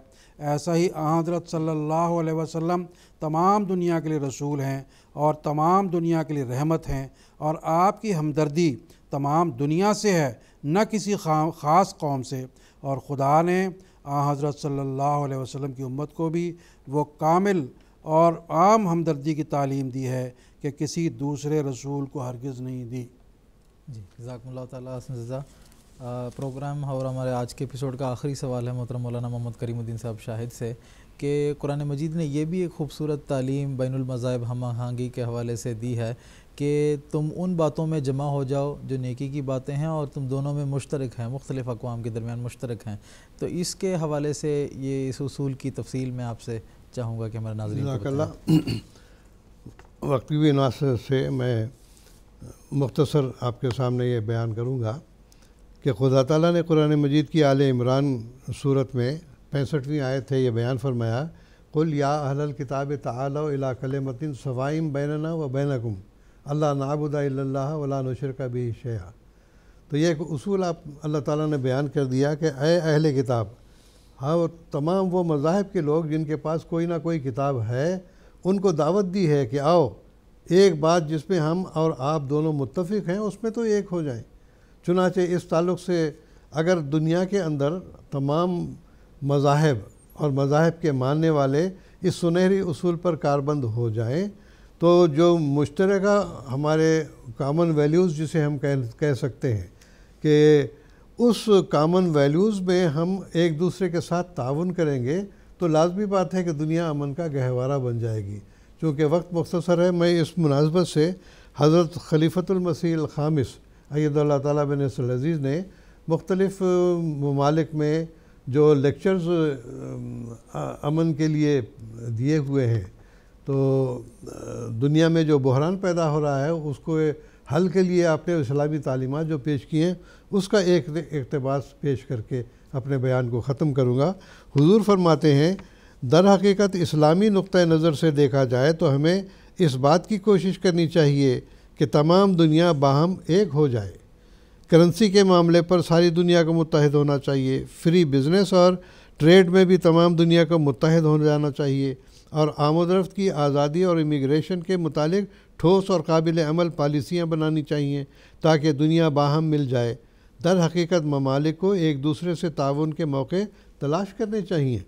Speaker 4: ऐसा ही हज़रत सल्लल्लाहु अलैहि वसल्लम तमाम दुनिया के लिए रसूल हैं और तमाम दुनिया के लिए रहमत हैं और आपकी हमदर्दी तमाम दुनिया से है न किसी ख़ास कौम से और ख़ुदा ने आ हज़रत सल्ला वसम की उम्मत को भी वो कामिल और आम
Speaker 1: हमदर्दी की तालीम दी है कि किसी दूसरे रसूल को हरगज़ नहीं दी जी जजाकम्ला तजा प्रोग्राम और हमारे आज के एपिसोड का आखिरी सवाल है मोहतरम मौलाना मोहम्मद करीमुद्दीन साहब शाहिद से कि कुरान मजीद ने यह भी एक खूबसूरत तालीम बैन मज़ाहब हम आहंगी के हवाले से दी है कि तुम उन बातों में जमा हो जाओ जो नेकी की बातें हैं और तुम दोनों में मुश्तरक हैं मुख्तलिफ़ अकवाम के दरमियान मुश्तरक हैं तो इसके हवाले से ये इस असूल की तफसील मैं आपसे चाहूँगा कि हमारे वक्त
Speaker 2: वक्ती नास से मैं मुख्तसर आपके सामने ये बयान करूँगा कि खुदा तला ने कुरान मजीद की आल इमरान सूरत में पैंसठवीं आए थे ये बयान फरमाया कुल या अहल किताब तला इला कलमतिन सवाइम बैनना व बैनकुम अल्लाह नाबुदा वला नशर का भी शया तो ये एक असूल आप अल्लाह ताला ने बयान कर दिया कि अय अहले किताब हाँ वो तमाम वो मजाहब के लोग जिनके पास कोई ना कोई किताब है उनको दावत दी है कि आओ एक बात जिसमें हम और आप दोनों मुतफ़ हैं उसमें तो एक हो जाए चुनाचे इस ताल्लुक़ से अगर दुनिया के अंदर तमाम मजाहब और मजाहब के मानने वाले इस सुनहरी असूल पर कारबंद हो जाएँ तो जो मुश्तर हमारे कामन वैल्यूज़ जिसे हम कह कह सकते हैं कि उस कामन वैल्यूज़ में हम एक दूसरे के साथ ताउन करेंगे तो लाजमी बात है कि दुनिया अमन का गहवारा बन जाएगी चूँकि वक्त मख्तसर है मैं इस मुनासबत से हज़रत खलीफतुलमसीह खामिस अयद तबिन अजीज़ ने मुख्तलिफ़ ममालिक में जो लेक्चर्स अमन के लिए दिए हुए हैं तो दुनिया में जो बहरान पैदा हो रहा है उसको हल के लिए आपने इस्लामी तालीमत जो पेश किए हैं उसका एक अकतबास पेश करके अपने बयान को ख़त्म करूँगा हजूर फरमाते हैं दर हकीकत इस्लामी नुक़ नज़र से देखा जाए तो हमें इस बात की कोशिश करनी चाहिए कि तमाम दुनिया बाहम एक हो जाए करेंसी के मामले पर सारी दुनिया को मुतहद होना चाहिए फ्री बिज़नेस और ट्रेड में भी तमाम दुनिया को मुतहद हो जाना चाहिए और आमोदरफ्त की आज़ादी और इमिग्रेशन के मुतालिक ठोस और काबिल अमल पॉलिसियाँ बनानी चाहिए ताकि दुनिया बाहम मिल जाए दर हकीकत ममालिक को एक दूसरे से ताउन के मौके तलाश करने चाहिए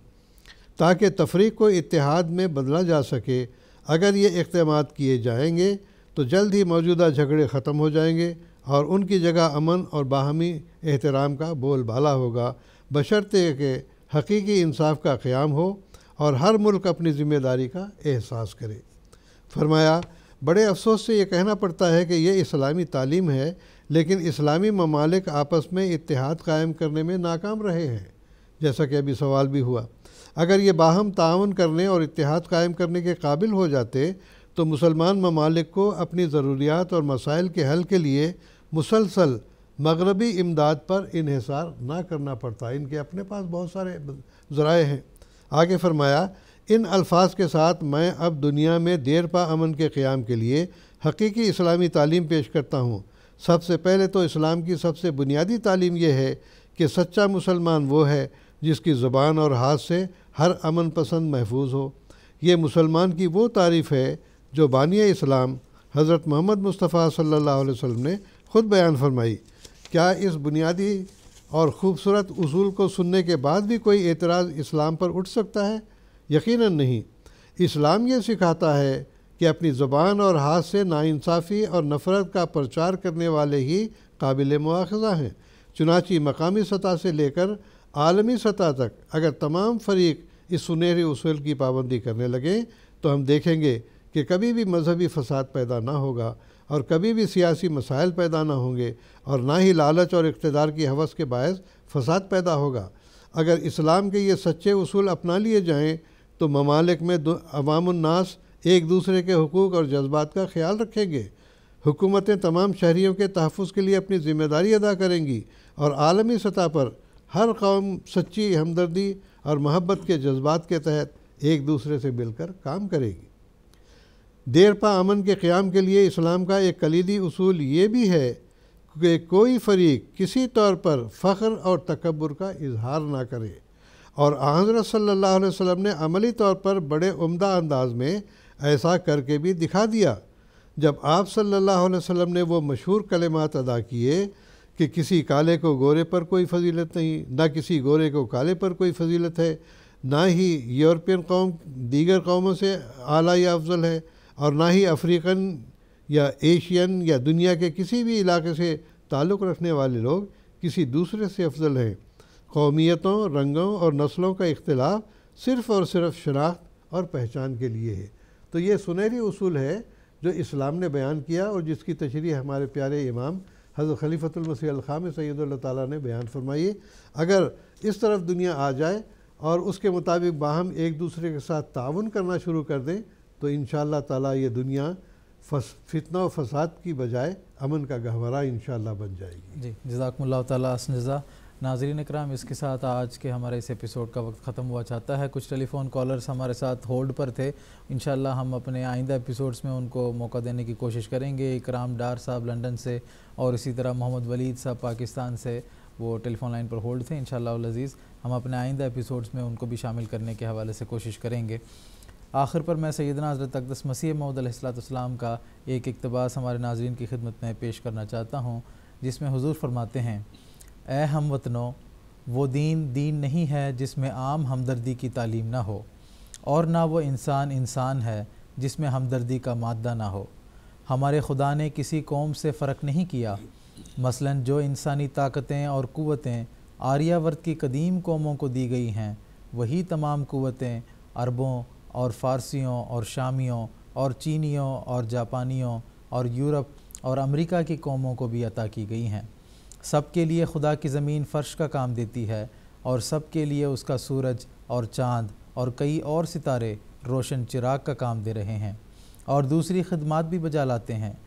Speaker 2: ताकि तफरी को इतिहाद में बदला जा सके अगर ये इकदाम किए जाएंगे तो जल्द ही मौजूदा झगड़े ख़त्म हो जाएंगे और उनकी जगह अमन और बाहमी एहतराम का बोलबाला होगा बशर्ते के हकीकी इंसाफ का क़्याम हो और हर मुल्क अपनी ज़िम्मेदारी का एहसास करे फरमाया बड़े अफसोस से ये कहना पड़ता है कि ये इस्लामी तालीम है लेकिन इस्लामी ममालिक आपस में इतिहाद कायम करने में नाकाम रहे हैं जैसा कि अभी सवाल भी हुआ अगर ये बाहम ताउन करने और इतिहाद कायम करने के काबिल हो जाते तो मुसलमान ममालिक को अपनी ज़रूरियात और मसाइल के हल के लिए मुसलसल मगरबी इमदाद पर इहिसार ना करना पड़ता इनके अपने पास बहुत सारे ज़राए हैं आगे फरमाया इन अल्फाज के साथ मैं अब दुनिया में देर पा अमन के क़्याम के लिए हकीकी इस्लामी तालीम पेश करता हूँ सबसे पहले तो इस्लाम की सबसे बुनियादी तालीम यह है कि सच्चा मुसलमान वो है जिसकी ज़ुबान और हाथ से हर अमन पसंद महफूज हो ये मुसलमान की वो तारीफ़ है जो बानिय इस्लाम हज़रत मोहम्मद मुस्तफ़ा सल्ला वसम ने ख़ुद बयान फरमाई क्या इस बुनियादी और ख़ूबसूरत असूल को सुनने के बाद भी कोई एतराज़ इस्लाम पर उठ सकता है यकीन नहीं इस्लाम ये सिखाता है कि अपनी ज़बान और हाथ से नाानसाफ़ी और नफ़रत का प्रचार करने वाले ही काबिल मुआजा हैं चुनाची मकामी सतह से लेकर आलमी सतह तक अगर तमाम फरीक इस सुनहरे असूल की पाबंदी करने लगें तो हम देखेंगे कि कभी भी मजहबी फसाद पैदा ना होगा और कभी भी सियासी मसाइल पैदा ना होंगे और ना ही लालच और इकतदार की हवस के बायस फसाद पैदा होगा अगर इस्लाम के ये सच्चे उसूल अपना लिए जाएँ तो ममालिक में अवामनास एक दूसरे के हकूक़ और जज्बात का ख्याल रखेंगे हुकूमतें तमाम शहरीों के तहफ़ के लिए अपनी ज़िम्मेदारी अदा करेंगी और आलमी सतह पर हर कौम सच्ची हमदर्दी और महब्बत के जज्बात के तहत एक दूसरे से मिलकर काम करेगी देर पा अमन के क़्याम के लिए इस्लाम का एक कलीदी असूल ये भी है कि कोई फरीक किसी तौर पर फ़ख्र और तकबर का इजहार ना करे और हज़रत सल्ला वसम ने अमली तौर पर बड़े उम्दा अंदाज में ऐसा करके भी दिखा दिया जब आप सल्लल्लाहु वसम ने वो मशहूर कलमात अदा किए कि किसी काले को गोरे पर कोई फजीलत नहीं ना किसी गोरे को काले पर कोई फजीलत है ना ही यूरोपियन कौम दीगर कौमों से आला या अफजल है और ना ही अफ्रीकन या एशियन या दुनिया के किसी भी इलाके से ताल्लुक़ रखने वाले लोग किसी दूसरे से अफजल हैं कौमियतों रंगों और नस्लों का इख्तलाफ सिर्फ़ और सिर्फ शनाख्त और पहचान के लिए है तो ये सुनहरी उसूल है जो इस्लाम ने बयान किया और जिसकी तशरी हमारे प्यारे इमाम हज़रत खलीफतमसी ख़ाम सैद ने बयान फरमाई अगर इस तरफ दुनिया आ जाए और उसके मुताबिक बाहम एक दूसरे के साथ ताउन करना शुरू कर दें तो इन ताला ये दुनिया फस फितना और फसाद की बजाय अमन का गहवरा इन बन जाएगी
Speaker 1: जी जजाकमल्ला तसनज़ा नाजरीन कराम इसके साथ आज के हमारे इस एपिसोड का वक्त ख़त्म हुआ चाहता है कुछ टेलीफोन कॉलर्स हमारे साथ होल्ड पर थे इन हम अपने आइंदा एपिसोड्स में उनको मौका देने की कोशिश करेंगे इकराम डार साहब लंदन से और इसी तरह मोहम्मद वलीद साहब पाकिस्तान से वो टेलीफोन लाइन पर होल्ड थे इन लजीज़ हम अपने आइंदा एपिसोड्स में उनको भी शामिल करने के हवाले से कोशिश करेंगे आखिर पर मैं सैदना हज़रत अकदस मसीह मौदलाम का एक इकतबास हमारे नाजरन की खिदमत में पेश करना चाहता हूँ जिसमें हजूर फरमाते हैं ए हम वतनों वो दीन दीन नहीं है जिसमें आम हमदर्दी की तालीम ना हो और ना वो इंसान इंसान है जिसमें हमदर्दी का मादा ना हो हमारे खुदा ने किसी कौम से फ़र्क नहीं किया मसलन जो इंसानी ताकतें और क़वतें आर्यावर्त की कदीम कौमों को दी गई हैं वही तमाम क़वतें अरबों और फ़ारसियों और शामियों और चीनियों और जापानियों और यूरोप और अमेरिका की कौमों को भी अता की गई हैं सब के लिए खुदा की ज़मीन फ़र्श का काम देती है और सब के लिए उसका सूरज और चाँद और कई और सितारे रोशन चिराग का काम दे रहे हैं और दूसरी खदमात भी बजा लाते हैं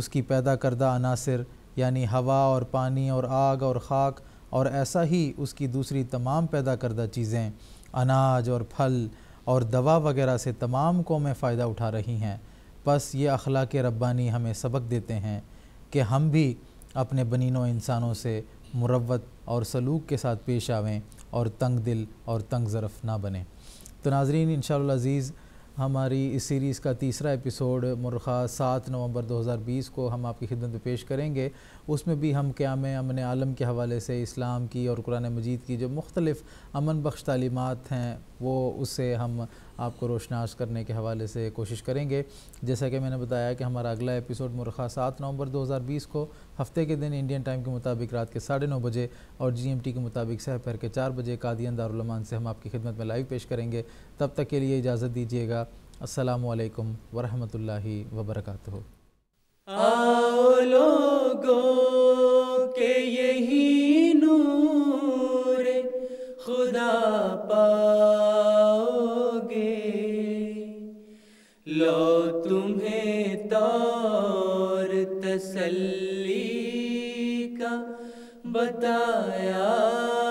Speaker 1: उसकी पैदा करदा अनासर यानी हवा और पानी और आग और खाक और ऐसा ही उसकी दूसरी तमाम पैदा करदा चीज़ें अनाज और फल और दवा वगैरह से तमाम कौमें फ़ायदा उठा रही हैं बस ये अखलाक रब्बानी हमें सबक देते हैं कि हम भी अपने बनिनों इंसानों से मुरवत और सलूक के साथ पेश आवें और तंग दिल और तंग ज़रफ़ ना बने तो नाजरीन इन अज़ीज़ हमारी इस सीरीज़ का तीसरा एपिसोड मुरखा सात नवंबर 2020 को हम आपकी खिदमत में पेश करेंगे उसमें भी हम क्या में अमन आलम के हवाले से इस्लाम की और कुरान मजीद की जो मुख्तलिफ़ अमन बख्श तालीमत हैं वो उससे हम आपको रोशनास करने के हवाले से कोशिश करेंगे जैसा कि मैंने बताया कि हमारा अगला एपिसोड मुरखा सात नवंबर 2020 को हफ्ते के दिन इंडियन टाइम के मुताबिक रात के साढ़े नौ बजे और जीएमटी के मुताबिक सहपहर के चार बजे कादियन दारुलमान से हम आपकी खिदमत में लाइव पेश करेंगे तब तक के लिए इजाज़त दीजिएगा असलकम वरहमल वबरक
Speaker 3: यही नूर खुदा पा तसल्ली का बताया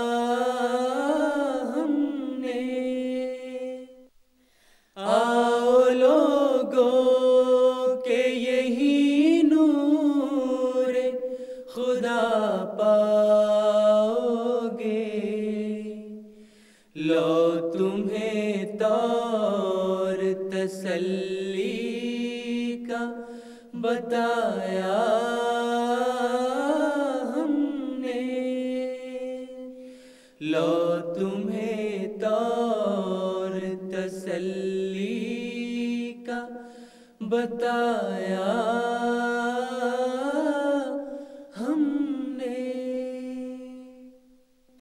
Speaker 3: the